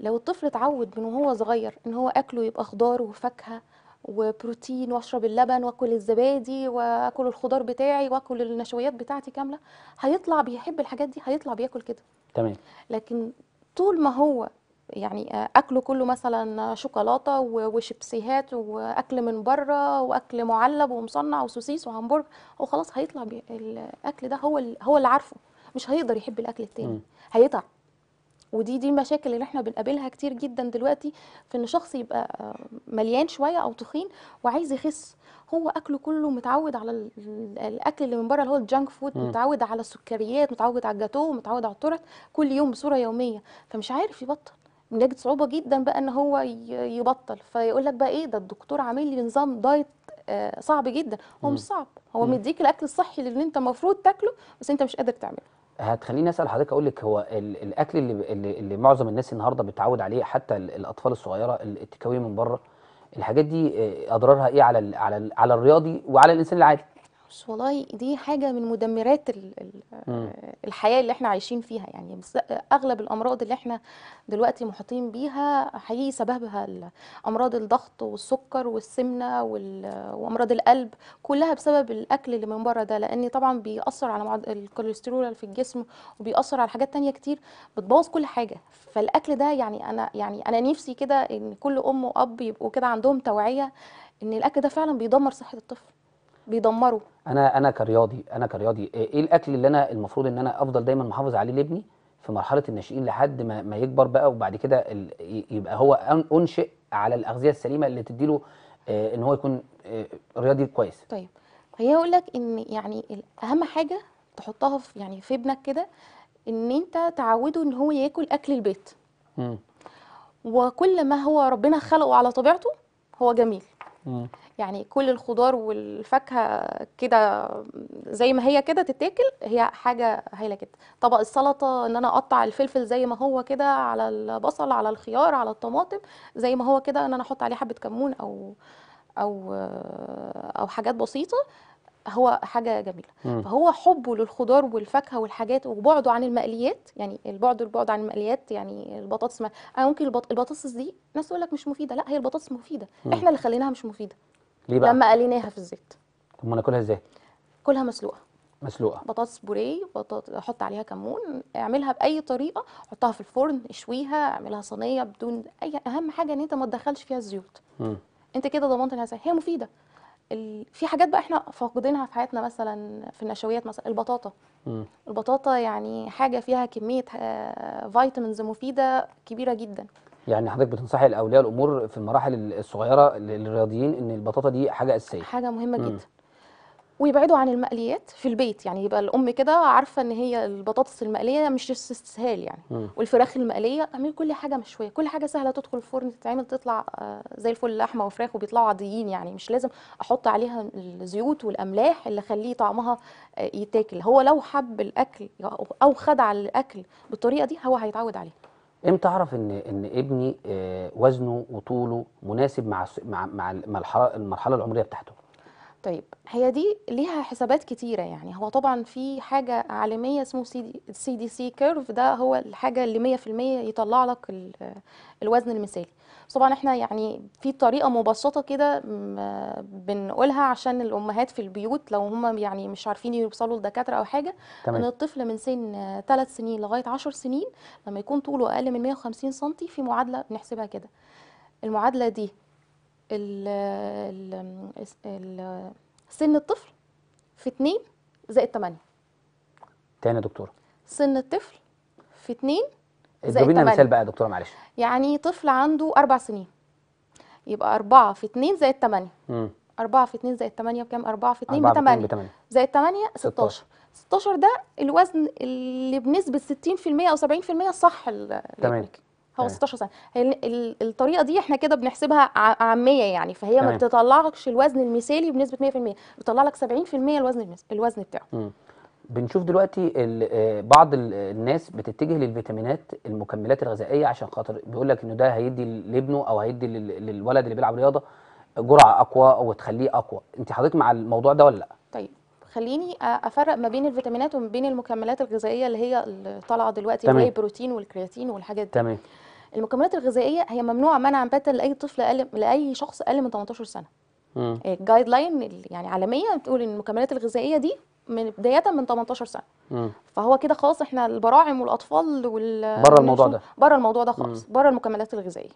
[SPEAKER 3] لو الطفل اتعود من وهو صغير ان هو اكله يبقى خضار وفاكهه وبروتين واشرب اللبن واكل الزبادي واكل الخضار بتاعي واكل النشويات بتاعتي كامله هيطلع بيحب الحاجات دي هيطلع بياكل كده تمام لكن طول ما هو يعني آه، اكله كله مثلا شوكولاته وشيبسيهات واكل من بره واكل معلب ومصنع وسوسيس وهمبرجر هو خلاص هيطلع الاكل ده هو هو اللي عارفه مش هيقدر يحب الاكل التاني هيتعب ودي دي المشاكل اللي احنا بنقابلها كتير جدا دلوقتي في ان شخص يبقى آه، مليان شويه او تخين وعايز يخس هو اكله كله متعود على الاكل اللي من بره اللي هو الجانك فود متعود على السكريات متعود على الجاتو متعود على التورت كل يوم بصوره يوميه فمش عارف يبطل بنجد صعوبه جدا بقى ان هو يبطل فيقول لك بقى ايه ده الدكتور عامل لي نظام دايت آه، صعب جدا هو مش صعب هو مديك الاكل الصحي اللي انت المفروض تاكله بس انت مش قادر تعمله
[SPEAKER 1] هتخليني اسال حضرتك اقول لك هو الاكل اللي, اللي اللي معظم الناس النهارده بتتعود عليه حتى الاطفال الصغيره التكاوي من بره الحاجات دي آه، اضرارها ايه على على على الرياضي وعلى الانسان العادي
[SPEAKER 3] بس والله دي حاجة من مدمرات الحياة اللي احنا عايشين فيها يعني أغلب الأمراض اللي احنا دلوقتي محاطين بيها حقيقي سببها أمراض الضغط والسكر والسمنة وأمراض القلب كلها بسبب الأكل اللي من بره ده لأن طبعا بيأثر على الكوليسترول في الجسم وبيأثر على حاجات تانية كتير بتبوظ كل حاجة فالأكل ده يعني أنا يعني أنا نفسي كده إن كل أم وأب يبقوا كده عندهم توعية إن الأكل ده فعلا بيدمر صحة الطفل بيدمره
[SPEAKER 1] انا انا كرياضي انا كرياضي إيه،, ايه الاكل اللي انا المفروض ان انا افضل دايما محافظ عليه لابني في مرحله الناشئين لحد ما, ما يكبر بقى وبعد كده يبقى هو انشئ على الاغذيه السليمه اللي تديله آه، ان هو يكون آه، رياضي كويس
[SPEAKER 3] طيب هي اقول لك ان يعني اهم حاجه تحطها في يعني في ابنك كده ان انت تعوده ان هو ياكل اكل البيت م. وكل ما هو ربنا خلقه على طبيعته هو جميل م. يعني كل الخضار والفاكهه كده زي ما هي كده تتاكل هي حاجه هايله جدا طبق السلطه ان انا اقطع الفلفل زي ما هو كده على البصل على الخيار على الطماطم زي ما هو كده ان انا احط عليه حبه كمون او او او حاجات بسيطه هو حاجه جميله مم. فهو حبه للخضار والفاكهه والحاجات وبعده عن المقليات يعني البعد البعد عن المقليات يعني البطاطس ما انا ممكن البطاطس دي ناس تقول لك مش مفيده لا هي البطاطس مفيده مم. احنا اللي خليناها مش مفيده ليه بقى؟ لما قليناها في الزيت
[SPEAKER 1] طب ما ناكلها ازاي؟ كلها مسلوقه مسلوقه
[SPEAKER 3] بطاطس بوري بطاطس احط عليها كمون اعملها باي طريقه حطها في الفرن اشويها اعملها صينيه بدون اي اهم حاجه ان انت ما تدخلش فيها الزيوت م. انت كده ضمنت انها هي مفيده ال... في حاجات بقى احنا فاقدينها في حياتنا مثلا في النشويات مثلا البطاطا م. البطاطا يعني حاجه فيها كميه فيتامينز آه، مفيده كبيره جدا
[SPEAKER 1] يعني حضرتك بتنصحي الاولياء الامور في المراحل الصغيره للرياضيين ان البطاطا دي حاجه اساسيه حاجه مهمه مم. جدا
[SPEAKER 3] ويبعدوا عن المقليات في البيت يعني يبقى الام كده عارفه ان هي البطاطس المقليه مش استسهال يعني مم. والفراخ المقليه اعمل كل حاجه مشويه كل حاجه سهله تدخل الفرن تتعمل تطلع آه، زي الفل لحمه وفراخ وبيطلعوا عاديين يعني مش لازم احط عليها الزيوت والاملاح اللي خليه طعمها آه، يتاكل هو لو حب الاكل او خدع الاكل بالطريقه دي هو هيتعود عليها
[SPEAKER 1] امتى اعرف ان ان ابني آه، وزنه وطوله مناسب مع مع مع المرحله العمريه بتاعته
[SPEAKER 3] طيب هي دي ليها حسابات كتيره يعني هو طبعا في حاجه عالميه اسمه سي دي سي كيرف ده هو الحاجه اللي 100% يطلع لك الوزن المثالي طبعا احنا يعني في طريقه مبسطه كده بنقولها عشان الامهات في البيوت لو هم يعني مش عارفين يوصلوا لدكاتره او حاجه تمام. ان الطفل من سن 3 سنين لغايه 10 سنين لما يكون طوله اقل من 150 سم في معادله بنحسبها كده المعادله دي ال ال ال سن الطفل في 2 زائد 8 تاني يا دكتوره سن الطفل في 2
[SPEAKER 1] اضربي مثال بقى يا دكتوره معلش
[SPEAKER 3] يعني طفل عنده اربع سنين يبقى 4 في 2 زائد 8 امم 4 في 2 زائد 8 بكام 4 في 2 ب 8 زائد 8 16 16 ده الوزن اللي بنسبه 60% او 70% صح تمام هو 16 سنه الطريقه دي احنا كده بنحسبها عاميه يعني فهي تمام. ما بتطلعلكش الوزن المثالي بنسبه 100% بتطلع لك 70% الوزن الوزن بتاعه
[SPEAKER 1] مم. بنشوف دلوقتي آه، بعض آه، الناس بتتجه للفيتامينات المكملات الغذائيه عشان خاطر بيقول لك انه ده هيدي لابنه او هيدي للولد اللي بيلعب رياضه جرعه اقوى وتخليه اقوى انت حضرتك مع الموضوع ده ولا لا طيب
[SPEAKER 3] خليني افرق ما بين الفيتامينات وما بين المكملات الغذائيه اللي هي طالعه دلوقتي تمام. اللي هي البروتين والكرياتين والحاجات دي تمام المكملات الغذائيه هي ممنوعه منعا باتا لاي طفل اقل لاي شخص اقل من 18 سنه آه، الجايد لاين يعني عالميا بتقول ان المكملات الغذائيه دي من بدايه من 18 سنه مم. فهو كده خلاص احنا البراعم والاطفال وال بره الموضوع ده بره الموضوع ده خالص بره المكملات الغذائيه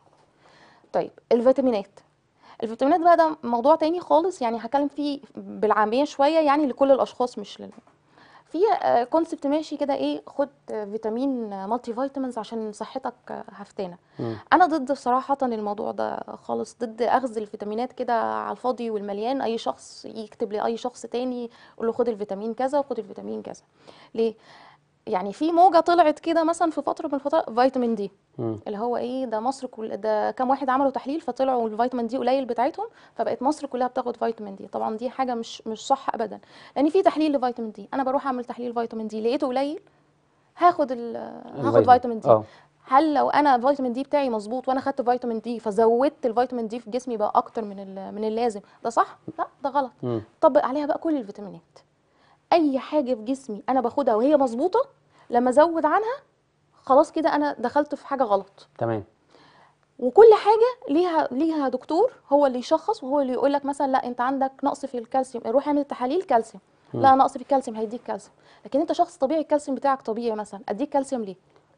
[SPEAKER 3] طيب الفيتامينات الفيتامينات بقى ده موضوع تاني خالص يعني هتكلم فيه بالعاميه شويه يعني لكل الاشخاص مش لل... في كونسبت آه، ماشي كده ايه خد فيتامين مالتي آه، فيتامينز عشان صحتك آه، هفتانه انا ضد بصراحه الموضوع ده خالص ضد اخذ الفيتامينات كده على الفاضي والمليان اي شخص يكتب لاي شخص تاني يقول له خد الفيتامين كذا وخد الفيتامين كذا ليه يعني في موجه طلعت كده مثلا في فتره من الفترات فيتامين دي مم. اللي هو ايه ده مصر كل ده كام واحد عملوا تحليل فطلعوا الفيتامين دي قليل بتاعتهم فبقت مصر كلها بتاخد فيتامين دي طبعا دي حاجه مش مش صح ابدا لان يعني في تحليل لفيتامين دي انا بروح اعمل تحليل فيتامين دي لقيته قليل هاخد هاخد فيتامين دي أوه. هل لو انا فيتامين دي بتاعي مظبوط وانا خدت فيتامين دي فزودت الفيتامين دي في جسمي بقى اكتر من من اللازم ده صح لا ده غلط طبق عليها بقى كل الفيتامينات اي حاجه في جسمي انا باخدها وهي مظبوطه لما ازود عنها خلاص كده انا دخلت في حاجه غلط تمام وكل حاجه ليها ليها دكتور هو اللي يشخص وهو اللي يقول لك مثلا لا انت عندك نقص في الكالسيوم روح اعمل تحاليل كالسيوم لا نقص في الكالسيوم هيديك كالسيوم لكن انت شخص طبيعي الكالسيوم بتاعك طبيعي مثلا اديك كالسيوم ليه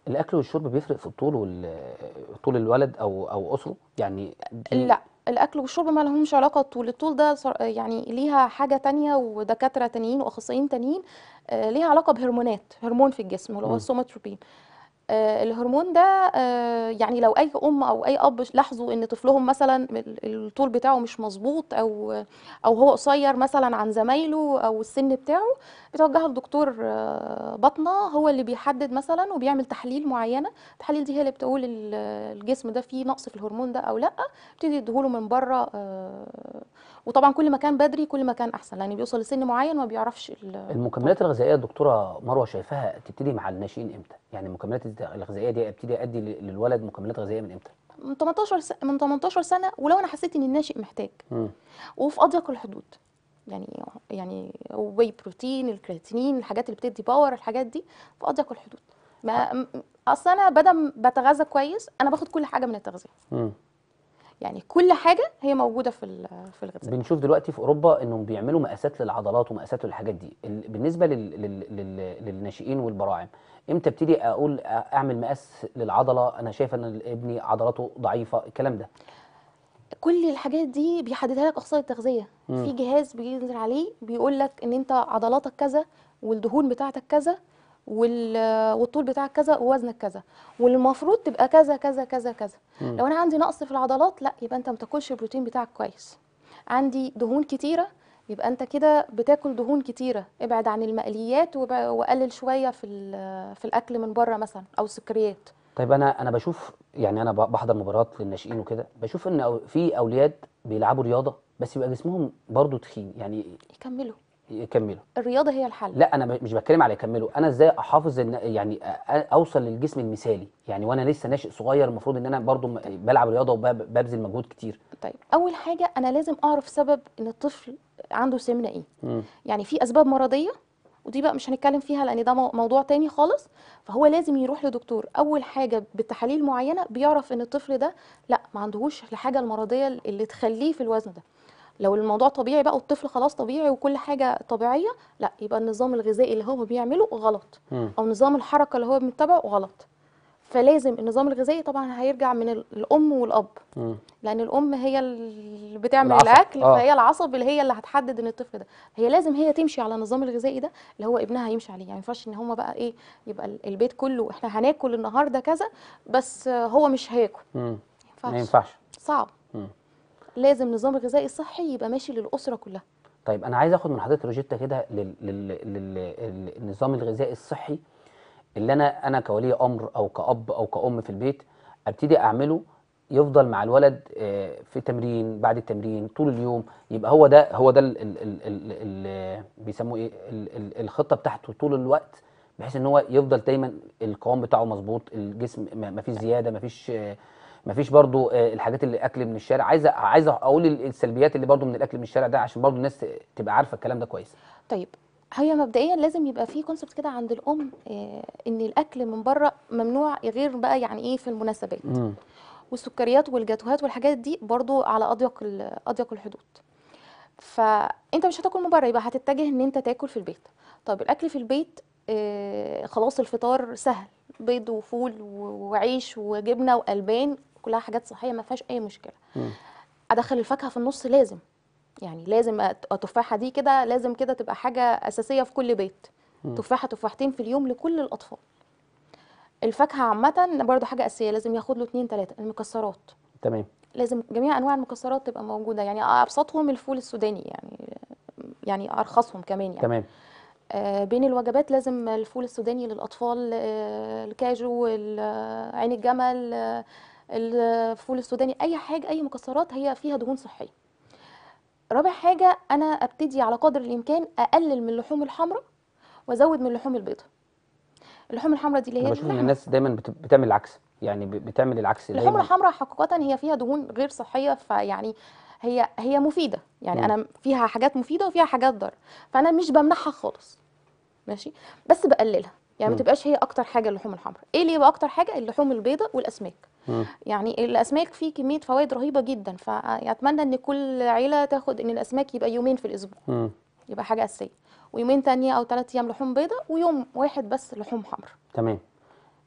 [SPEAKER 1] الاكل والشرب بيفرق في الطول وال... طول الولد او او اسره يعني لا
[SPEAKER 3] الاكل والشرب ما لهمش علاقه طول الطول ده يعني ليها حاجه تانية ودكاتره تانيين واخصائيين تانيين آه، ليها علاقه بهرمونات هرمون في الجسم اللي هو السوماتروبين آه، الهرمون ده آه، يعني لو اي ام او اي اب لاحظوا ان طفلهم مثلا الطول بتاعه مش مظبوط او او هو قصير مثلا عن زمايله او السن بتاعه بتوجهه لدكتور آه، بطنه هو اللي بيحدد مثلا وبيعمل تحليل معينه التحاليل دي هي اللي بتقول الجسم ده فيه نقص في الهرمون ده او لا بتدي يديهوله من بره وطبعا كل ما كان بدري كل ما كان احسن لان بيوصل لسن معين ما بيعرفش
[SPEAKER 1] المكملات الغذائيه دكتوره مروه شايفاها تبتدي مع الناشئين امتى يعني المكملات الغذائيه دي ابتدي ادي للولد مكملات غذائيه من امتى
[SPEAKER 3] من 18 س... من 18 سنه ولو انا حسيت ان الناشئ محتاج م. وفي اضيق الحدود يعني يعني واي بروتين الكرياتينين الحاجات اللي بتدي باور الحاجات دي في اضيق الحدود ما اصل انا بدل بتغذى كويس انا باخد كل حاجه من التغذيه يعني كل حاجه هي موجوده في في
[SPEAKER 1] الغذاء بنشوف دلوقتي في اوروبا انهم بيعملوا مقاسات للعضلات ومقاسات للحاجات دي بالنسبه لل... لل... لل... للناشئين والبراعم امتى ابتدي اقول اعمل مقاس للعضله انا شايفه ان ابني عضلاته ضعيفه الكلام ده
[SPEAKER 3] كل الحاجات دي بيحددها لك اخصائي التغذيه في جهاز بينزل عليه بيقول لك ان انت عضلاتك كذا والدهون بتاعتك كذا والطول بتاعك كذا ووزنك كذا والمفروض تبقى كذا كذا كذا كذا مم. لو انا عندي نقص في العضلات لا يبقى انت ما بتاكلش البروتين بتاعك كويس عندي دهون كتيره يبقى انت كده بتاكل دهون كتيره ابعد عن المقليات وقلل شويه في في الاكل من بره مثلا او السكريات
[SPEAKER 1] طيب انا انا بشوف يعني انا بحضر مباريات للناشئين وكده بشوف ان في اولياد بيلعبوا رياضه بس يبقى جسمهم برضه تخين يعني يكملوا يكملوا
[SPEAKER 3] الرياضه هي الحل لا
[SPEAKER 1] انا مش بتكلم على يكملوا انا ازاي احافظ ان يعني اوصل للجسم المثالي يعني وانا لسه ناشئ صغير المفروض ان انا برضو بلعب رياضه وببذل مجهود كتير طيب
[SPEAKER 3] اول حاجه انا لازم اعرف سبب ان الطفل عنده سمنه ايه م. يعني في اسباب مرضيه ودي بقى مش هنتكلم فيها لان ده موضوع تاني خالص فهو لازم يروح لدكتور اول حاجه بتحاليل معينه بيعرف ان الطفل ده لا ما عندهوش الحاجه المرضيه اللي تخليه في الوزن ده لو الموضوع طبيعي بقى والطفل خلاص طبيعي وكل حاجه طبيعيه لا يبقى النظام الغذائي اللي هو بيعمله غلط م. او نظام الحركه اللي هو متبعه غلط فلازم النظام الغذائي طبعا هيرجع من الام والاب م. لان الام هي اللي بتعمل العصب. الاكل آه. فهي العصب اللي هي اللي هتحدد ان الطفل ده هي لازم هي تمشي على النظام الغذائي ده اللي هو ابنها يمشي عليه يعني ما ينفعش ان هما بقى ايه يبقى البيت كله [LAUGHS] احنا هناكل النهارده كذا بس هو مش هياكل
[SPEAKER 1] ما ينفعش صعب م.
[SPEAKER 3] لازم نظام غذائي صحي يبقى ماشي للاسره كلها
[SPEAKER 1] طيب انا عايز اخد من حضرتك روجيتا كده للنظام الغذائي الصحي اللي انا انا كولي امر او كاب او كأم في البيت ابتدي اعمله يفضل مع الولد آه، في تمرين بعد التمرين طول اليوم يبقى هو ده هو ده بيسموه ايه الخطه بتاعته طول الوقت بحيث ان هو يفضل دايما القوام بتاعه مظبوط الجسم ما فيش زياده ما فيش آه، مفيش برضو آه، الحاجات اللي اكل من الشارع عايز عايز اقول السلبيات اللي برضو من الاكل من الشارع ده عشان برضو الناس تبقى عارفه الكلام ده كويس طيب
[SPEAKER 3] هي مبدئيا لازم يبقى في كونسبت كده عند الام آه، ان الاكل من بره ممنوع غير بقى يعني ايه في المناسبات والسكريات والجاتوهات والحاجات دي برضو على اضيق اضيق الحدود فانت مش هتاكل من بره يبقى هتتجه ان انت تاكل في البيت طب الاكل في البيت آه خلاص الفطار سهل بيض وفول وعيش وجبنه والبان كلها حاجات صحيه ما فيهاش اي مشكله م. ادخل الفاكهه في النص لازم يعني لازم التفاحه دي كده لازم كده تبقى حاجه اساسيه في كل بيت م. تفاحه تفاحتين في اليوم لكل الاطفال الفاكهه عامه برده حاجه اساسيه لازم ياخد له اتنين تلاته المكسرات تمام لازم جميع انواع المكسرات تبقى موجوده يعني ابسطهم الفول السوداني يعني يعني ارخصهم كمان يعني تمام آه بين الوجبات لازم الفول السوداني للاطفال آه الكاجو عين الجمل آه الفول السوداني اي حاجه اي مكسرات هي فيها دهون صحيه رابع حاجه انا ابتدي على قدر الامكان اقلل من اللحوم الحمراء وازود من اللحوم البيضاء اللحوم الحمراء دي اللي هي بشوف ان الناس
[SPEAKER 1] دايما بتعمل العكس يعني بتعمل العكس اللحوم الحمراء
[SPEAKER 3] حقيقه هي فيها دهون غير صحيه فيعني هي هي مفيده يعني م. انا فيها حاجات مفيده وفيها حاجات ضاره فانا مش بمنعها خالص ماشي بس بقللها يعني ما تبقاش هي اكتر حاجه اللحوم الحمراء ايه اللي يبقى اكتر حاجه اللحوم البيضاء والاسماك يعني الاسماك فيه كميه فوائد رهيبه جدا فاتمنى ان كل عيله تاخد ان الاسماك يبقى يومين في الاسبوع يبقى حاجه اساسيه ويومين تانية او ثلاث ايام لحوم بيضاء ويوم واحد بس لحوم حمراء
[SPEAKER 1] تمام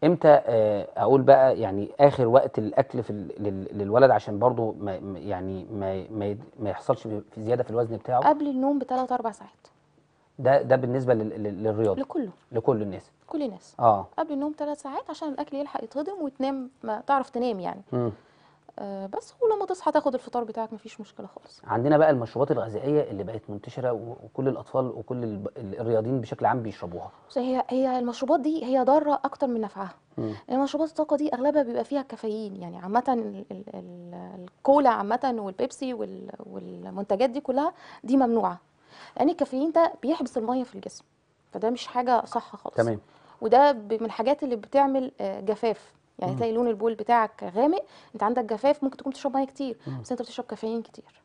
[SPEAKER 1] امتى آه، اقول بقى يعني اخر وقت الاكل في للولد عشان برضه ما يعني ما ما يحصلش في زياده في الوزن بتاعه
[SPEAKER 3] قبل النوم بثلاث اربع ساعات
[SPEAKER 1] ده ده بالنسبه للرياضه لكله لكل الناس
[SPEAKER 3] كل الناس اه قبل النوم ثلاث ساعات عشان الاكل يلحق يتهضم وتنام ما تعرف تنام يعني امم آه بس ولما تصحى تاخد الفطار بتاعك مفيش مشكله خالص
[SPEAKER 1] عندنا بقى المشروبات الغازيه اللي بقت منتشره وكل الاطفال وكل الرياضيين بشكل عام بيشربوها
[SPEAKER 3] هي هي المشروبات دي هي ضاره اكتر من نفعها يعني مشروبات الطاقه دي اغلبها بيبقى فيها كافيين يعني عامه الكولا عامه والبيبسي والمنتجات دي كلها دي ممنوعه لان الكافيين ده بيحبس الميه في الجسم فده مش حاجه صح خالص تمام وده من الحاجات اللي بتعمل آه، جفاف يعني تلاقي لون البول بتاعك غامق انت عندك جفاف ممكن تكون بتشرب ميه كتير مم. بس انت بتشرب كافيين كتير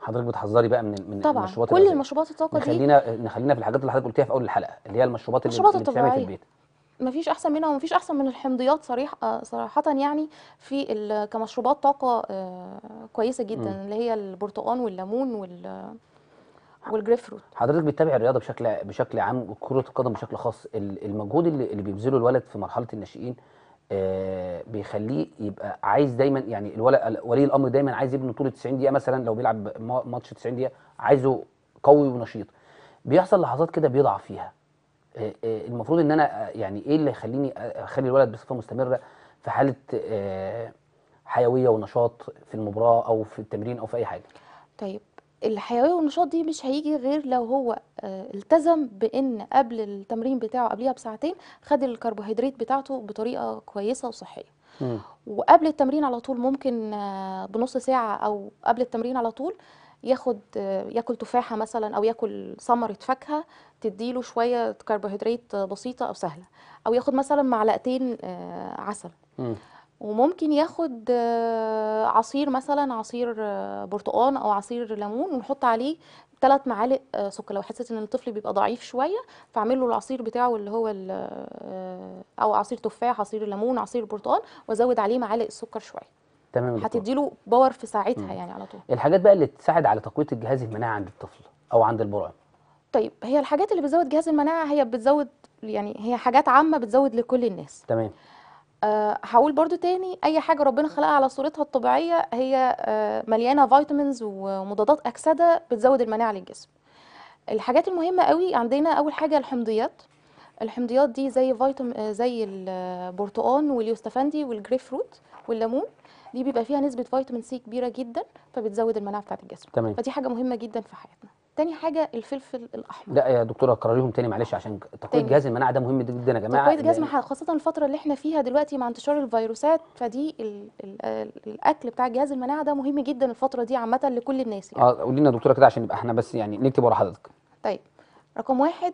[SPEAKER 1] حضرتك بتحذري بقى من من طبعا المشروبات كل المشروبات
[SPEAKER 3] الطاقه دي خلينا
[SPEAKER 1] نخلينا في الحاجات اللي حضرتك قلتيها في اول الحلقه اللي هي المشروبات اللي, اللي بتتعمل في البيت
[SPEAKER 3] مفيش احسن منها ومفيش احسن من الحمضيات صريح آه، صراحه يعني في كمشروبات طاقه آه، كويسه جدا مم. اللي هي البرتقال والليمون وال والجريب فروت
[SPEAKER 1] حضرتك بتتابع الرياضه بشكل بشكل عام وكره القدم بشكل خاص المجهود اللي, اللي بيبذله الولد في مرحله الناشئين آه بيخليه يبقى عايز دايما يعني الولد ولي الامر دايما عايز ابنه طول 90 دقيقه مثلا لو بيلعب ماتش 90 دقيقه عايزه قوي ونشيط بيحصل لحظات كده بيضعف فيها آه آه المفروض ان انا آه، يعني ايه اللي يخليني آه، اخلي الولد بصفه مستمره في حاله آه، حيويه ونشاط في المباراه او في التمرين او في اي حاجه
[SPEAKER 3] طيب الحيويه والنشاط دي مش هيجي غير لو هو آه، التزم بان قبل التمرين بتاعه قبليها بساعتين خد الكربوهيدرات بتاعته بطريقه كويسه وصحيه م. وقبل التمرين على طول ممكن آه، بنص ساعه او قبل التمرين على طول ياخد آه، ياكل تفاحه مثلا او ياكل ثمره فاكهه تديله شويه كربوهيدرات بسيطه او سهله او ياخد مثلا معلقتين عسل م. وممكن ياخد آه، عصير مثلا عصير آه، برتقان او عصير ليمون ونحط عليه ثلاث معالق آه، سكر لو حسيت ان الطفل بيبقى ضعيف شويه فاعمل له العصير بتاعه اللي هو او عصير تفاح عصير ليمون عصير برتقال وازود عليه معالق السكر شويه
[SPEAKER 1] تمام هتدي
[SPEAKER 3] له باور في ساعتها مم. يعني
[SPEAKER 1] على طول الحاجات بقى اللي تساعد على تقويه الجهاز المناعي عند الطفل او عند البرعم
[SPEAKER 3] طيب هي الحاجات اللي بتزود جهاز المناعه هي بتزود يعني هي حاجات عامه بتزود لكل الناس تمام آه، هقول برضو تاني اي حاجة ربنا خلقها على صورتها الطبيعية هي آه، مليانة فيتامينز ومضادات اكسدة بتزود المناعة للجسم الحاجات المهمة قوي عندنا اول حاجة الحمضيات الحمضيات دي زي فيتام آه، زي البرتقال واليوستفندي والجريف فروت والليمون دي بيبقى فيها نسبة فيتامين سي كبيرة جدا فبتزود المناعة بتاعة الجسم تمام. فدي حاجة مهمة جدا في حياتنا تاني حاجه الفلفل الاحمر
[SPEAKER 1] لا يا دكتوره كرريهم تاني معلش عشان تقويه جهاز المناعه ده مهم جدا يا جماعه تقويه جهاز المناعه
[SPEAKER 3] خاصه الفتره اللي احنا فيها دلوقتي مع انتشار الفيروسات فدي الـ الـ الاكل بتاع جهاز المناعه ده مهم جدا الفتره دي عامه لكل الناس يعني
[SPEAKER 1] اه قولي لنا دكتوره كده عشان نبقى احنا بس يعني نكتب ورا حضرتك
[SPEAKER 3] طيب رقم واحد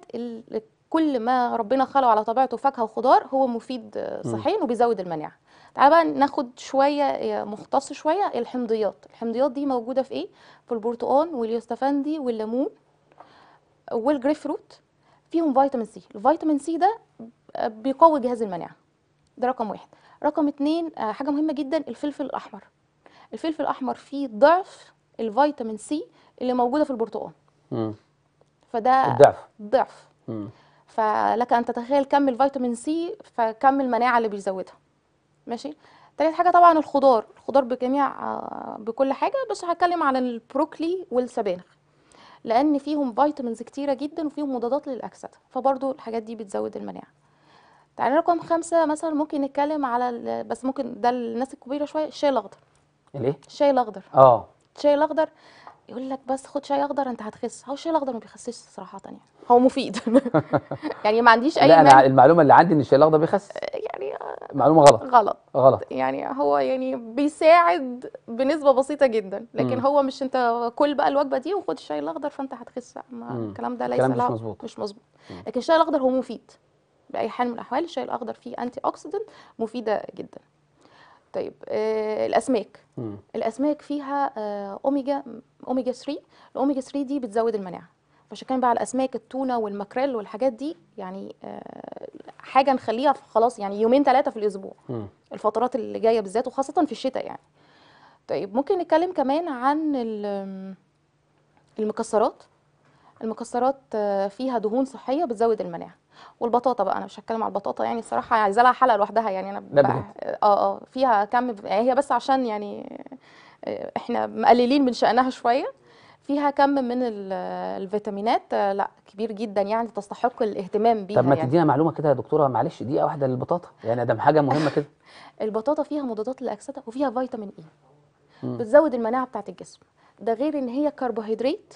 [SPEAKER 3] كل ما ربنا خلقه على طبيعته فاكهه وخضار هو مفيد آه، صحيا وبيزود المناعه تعال بقى ناخد شويه آه، مختص شويه الحمضيات الحمضيات دي موجوده في ايه في البرتقال واليوستفندي والليمون والجريب فروت فيهم فيتامين سي الفيتامين سي ده بيقوي جهاز المناعه ده رقم واحد رقم اتنين آه، حاجه مهمه جدا الفلفل الاحمر الفلفل الاحمر فيه ضعف الفيتامين سي اللي موجوده في البرتقال فده الضعف ضعف فلك ان تتخيل كم الفيتامين سي فكم المناعه اللي بيزودها ماشي تالت حاجه طبعا الخضار الخضار بجميع آه، بكل حاجه بس هتكلم على البروكلي والسبانخ لان فيهم فيتامينز كتيره جدا وفيهم مضادات للاكسده فبرضو الحاجات دي بتزود المناعه تعالى رقم خمسة مثلا ممكن نتكلم على بس ممكن ده الناس الكبيره شويه الشاي الاخضر الايه الشاي الاخضر اه الشاي الاخضر يقول لك بس خد شاي اخضر انت هتخس هو الشاي الاخضر ما بيخسش صراحه يعني هو مفيد [LAUGHS] يعني ما عنديش اي لا انا
[SPEAKER 1] المعلومه اللي عندي ان الشاي الاخضر بيخس آه، يعني آه، معلومه غلط غلط غلط يعني
[SPEAKER 3] هو يعني بيساعد بنسبه بسيطه جدا لكن م. هو مش انت كل بقى الوجبه دي وخد الشاي الاخضر فانت هتخس الكلام ده ليس الكلام مش مظبوط مش مظبوط لكن الشاي الاخضر هو مفيد باي حال من الاحوال الشاي الاخضر فيه انتي اوكسيدنت مفيده جدا طيب آه الاسماك مم. الاسماك فيها آه اوميجا اوميجا 3 الاوميجا 3 دي بتزود المناعه فعشان كده بقى الاسماك التونه والماكريل والحاجات دي يعني آه حاجه نخليها خلاص يعني يومين ثلاثه في الاسبوع مم. الفترات اللي جايه بالذات وخاصه في الشتاء يعني طيب ممكن نتكلم كمان عن المكسرات المكسرات آه، فيها دهون صحيه بتزود المناعه والبطاطا بقى انا مش هتكلم على البطاطا يعني الصراحه يعني عايزه لها حلقه لوحدها يعني انا اه اه فيها كم يعني هي بس عشان يعني آه، احنا مقللين من شانها شويه فيها كم من الفيتامينات آه، لا كبير جدا يعني تستحق الاهتمام بيها طب ما يعني. تدينا يعني.
[SPEAKER 1] معلومه كده يا دكتوره معلش دقيقه واحده للبطاطا يعني ده حاجه مهمه كده
[SPEAKER 3] [LAUGHS] البطاطا فيها مضادات للاكسده وفيها فيتامين اي e. بتزود المناعه بتاعه الجسم ده غير ان هي كربوهيدرات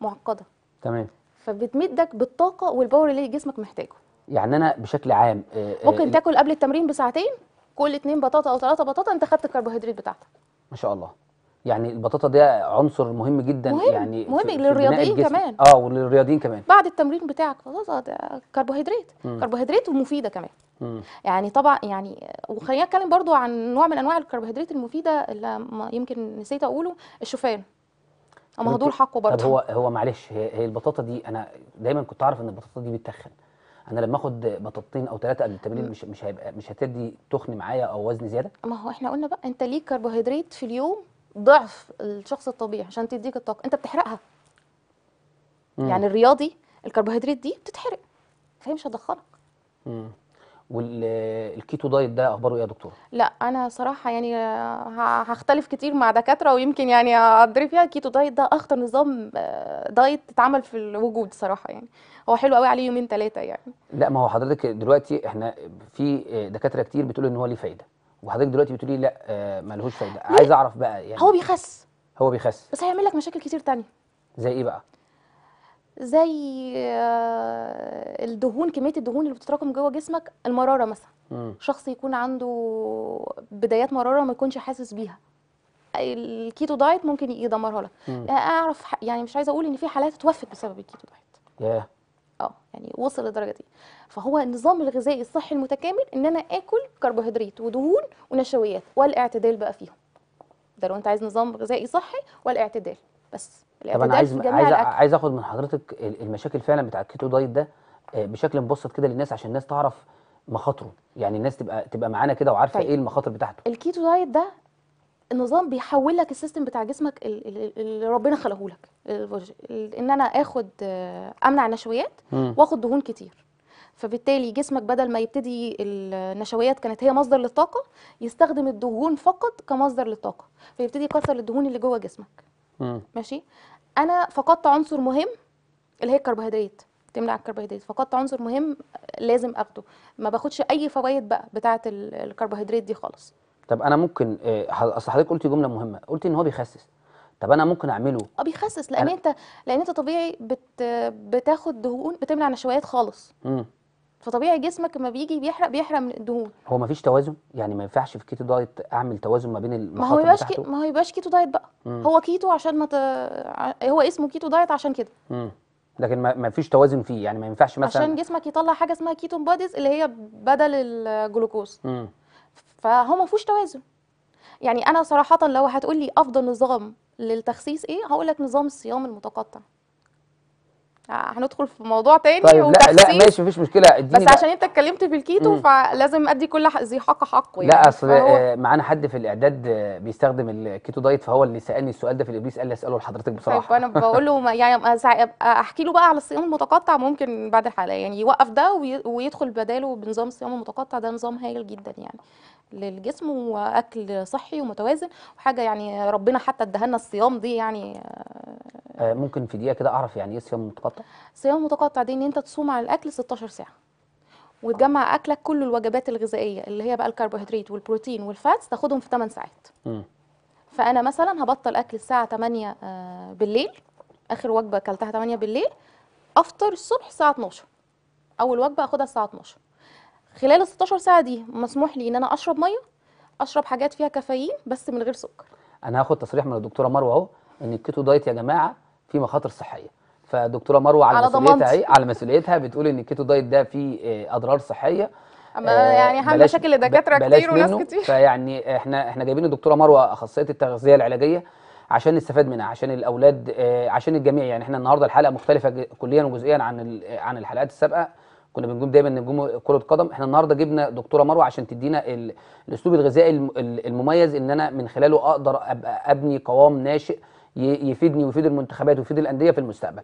[SPEAKER 3] معقده تمام فبتمدك بالطاقه والباور اللي جسمك محتاجه
[SPEAKER 1] يعني انا بشكل عام آه، آه، ممكن تاكل
[SPEAKER 3] قبل التمرين بساعتين كل اتنين بطاطا او ثلاثه بطاطا انت خدت الكربوهيدرات بتاعتك
[SPEAKER 1] ما شاء الله يعني البطاطا ده عنصر مهم جدا مهم. يعني مهم للرياضيين كمان اه وللرياضيين كمان
[SPEAKER 3] بعد التمرين بتاعك بطاطا كربوهيدرات كربوهيدرات ومفيده كمان مم. يعني طبعا يعني وخلينا نتكلم برضو عن نوع من انواع الكربوهيدرات المفيده اللي يمكن نسيت اقوله الشوفان
[SPEAKER 1] اما هدول حقه برضه طب هو هو معلش هي, هي البطاطا دي انا دايما كنت اعرف ان البطاطا دي بتتخن انا لما اخد بطاطتين او ثلاثه قبل التمرين مش مش هيبقى مش هتدي تخن معايا او وزن زياده
[SPEAKER 3] ما هو احنا قلنا بقى انت ليك كربوهيدرات في اليوم ضعف الشخص الطبيعي عشان تديك الطاقه انت بتحرقها مم. يعني الرياضي الكربوهيدرات دي بتتحرق فهي مش هتدخلك
[SPEAKER 1] والكيتو دايت ده اخباره ايه يا دكتوره
[SPEAKER 3] لا انا صراحه يعني آه، هختلف كتير مع دكاتره ويمكن يعني اضري فيها الكيتو دايت ده اخطر نظام آه، دايت اتعمل في الوجود صراحه يعني هو حلو قوي عليه يومين ثلاثه يعني
[SPEAKER 1] لا ما هو حضرتك دلوقتي احنا في آه، دكاتره كتير بتقول ان هو ليه فايده وحضرتك دلوقتي بتقولي لا لهوش فايده عايز اعرف بقى يعني هو بيخس هو بيخس
[SPEAKER 3] بس هيعمل لك مشاكل كتير تانية زي ايه بقى زي آه، الدهون كميه الدهون اللي بتتراكم جوه جسمك المراره مثلا شخص يكون عنده بدايات مراره ما يكونش حاسس بيها الكيتو دايت ممكن يدمرها لك يعني اعرف يعني مش عايزه اقول ان في حالات اتوفت بسبب الكيتو دايت اه يعني وصل للدرجه دي فهو النظام الغذائي الصحي المتكامل ان انا اكل كربوهيدرات ودهون ونشويات والاعتدال بقى فيهم ده لو انت عايز نظام غذائي صحي والاعتدال بس طب انا عايز عايز
[SPEAKER 1] عايز اخد من حضرتك المشاكل فعلا بتاعت الكيتو دايت ده آه، بشكل مبسط كده للناس عشان الناس تعرف مخاطره يعني الناس تبقى تبقى معانا كده وعارفه طيب. ايه المخاطر بتاعته
[SPEAKER 3] الكيتو دايت ده النظام بيحول لك السيستم بتاع جسمك اللي ربنا خلقه لك ان انا اخد آه، امنع نشويات واخد دهون كتير فبالتالي جسمك بدل ما يبتدي النشويات كانت هي مصدر للطاقه يستخدم الدهون فقط كمصدر للطاقه فيبتدي يكسر الدهون اللي جوه جسمك م. ماشي انا فقدت عنصر مهم اللي هي الكربوهيدرات تمنع الكربوهيدرات فقدت عنصر مهم لازم اخده ما باخدش اي فوائد بقى بتاعه الكربوهيدرات دي خالص
[SPEAKER 1] طب انا ممكن آه، اصل حضرتك قلتي جمله مهمه قلتي ان هو بيخسس طب انا ممكن اعمله
[SPEAKER 3] اه بيخسس لان أنا... انت لان انت طبيعي بت... بتاخد دهون بتمنع نشويات خالص امم فطبيعي جسمك لما بيجي بيحرق بيحرق من الدهون
[SPEAKER 1] هو ما فيش توازن يعني ما ينفعش في الكيتو دايت اعمل توازن ما بين ما هو يبقاش كي... ما
[SPEAKER 3] هو يبقاش كيتو دايت بقى مم. هو كيتو عشان ما ت... هو اسمه كيتو دايت عشان كده
[SPEAKER 1] مم. لكن ما فيش توازن فيه يعني ما ينفعش مثلا عشان
[SPEAKER 3] جسمك يطلع حاجه اسمها كيتون باديز اللي هي بدل الجلوكوز مم. فهو ما فيهوش توازن يعني انا صراحه لو هتقولي افضل نظام للتخسيس ايه هقول لك نظام الصيام المتقطع هندخل في موضوع تاني طيب لا لا ماشي
[SPEAKER 1] مفيش مشكله اديني بس عشان
[SPEAKER 3] انت اتكلمت في الكيتو فلازم ادي كل ذي حق حقه يعني لا اصل آه،
[SPEAKER 1] معانا حد في الاعداد بيستخدم الكيتو دايت فهو اللي سالني السؤال ده في الابليس قال لي اساله لحضرتك بصراحه طيب انا بقول
[SPEAKER 3] له يعني احكي له بقى على الصيام المتقطع ممكن بعد الحلقه يعني يوقف ده ويدخل بداله بنظام الصيام المتقطع ده نظام هايل جدا يعني للجسم واكل صحي ومتوازن وحاجه يعني ربنا حتى ادهلنا الصيام دي يعني آه،,
[SPEAKER 1] آه ممكن في دقيقه كده اعرف يعني ايه صيام متقطع
[SPEAKER 3] صيام متقطع دي ان انت تصوم على الاكل 16 ساعه وتجمع اكلك كل الوجبات الغذائيه اللي هي بقى الكربوهيدرات والبروتين والفاتس تاخدهم في 8 ساعات م. فانا مثلا هبطل اكل الساعه 8 آه بالليل اخر وجبه اكلتها 8 بالليل افطر الصبح الساعه 12 اول وجبه اخدها الساعه 12 خلال ال 16 ساعه دي مسموح لي ان انا اشرب ميه اشرب حاجات فيها كافيين بس من غير سكر
[SPEAKER 1] انا هاخد تصريح من الدكتوره مروه اهو ان الكيتو دايت يا جماعه فيه مخاطر صحيه فالدكتوره مروه على, على مسؤوليتها على مسؤوليتها بتقول ان الكيتو دايت ده فيه آه، اضرار صحيه
[SPEAKER 3] اما آه يعني هعمل مشاكل لدكاتره كتير وناس كتير
[SPEAKER 1] فيعني احنا احنا جايبين الدكتوره مروه اخصائيه التغذيه العلاجيه عشان نستفاد منها عشان الاولاد آه، عشان الجميع يعني احنا النهارده الحلقه مختلفه كليا وجزئيا عن عن الحلقات السابقه كنا بنجيب دايما نجوم كره قدم احنا النهارده جبنا دكتوره مروه عشان تدينا الاسلوب الغذائي المميز ان انا من خلاله اقدر ابقى ابني قوام ناشئ يفيدني ويفيد المنتخبات ويفيد الانديه في المستقبل.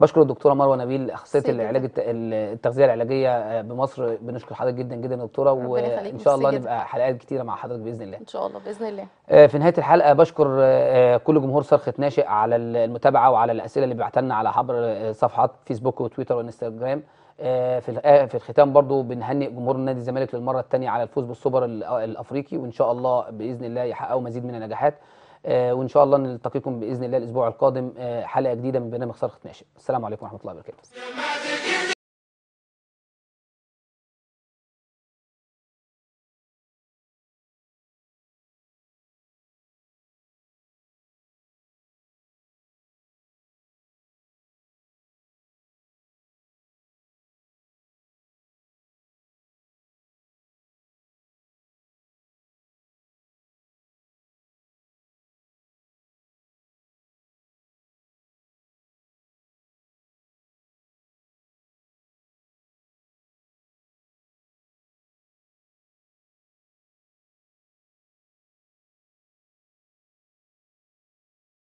[SPEAKER 1] بشكر الدكتوره مروه نبيل اخصائيه العلاج التغذيه العلاجيه بمصر بنشكر حضرتك جدا جدا يا دكتوره وان شاء الله نبقى حلقات كتيره مع حضرتك باذن الله. ان شاء الله باذن الله. آه، في نهايه الحلقه بشكر آه، آه، كل جمهور صرخه ناشئ على المتابعه وعلى الاسئله اللي بعتنا على عبر صفحات فيسبوك وتويتر وانستغرام. آه، في آه، في الختام برضو بنهنئ جمهور نادي الزمالك للمره الثانيه على الفوز بالسوبر الافريقي وان شاء الله باذن الله يحققوا مزيد من النجاحات آه، وان شاء الله نلتقيكم باذن الله الاسبوع القادم حلقه جديده من برنامج صرخه ناشئ السلام عليكم ورحمه الله وبركاته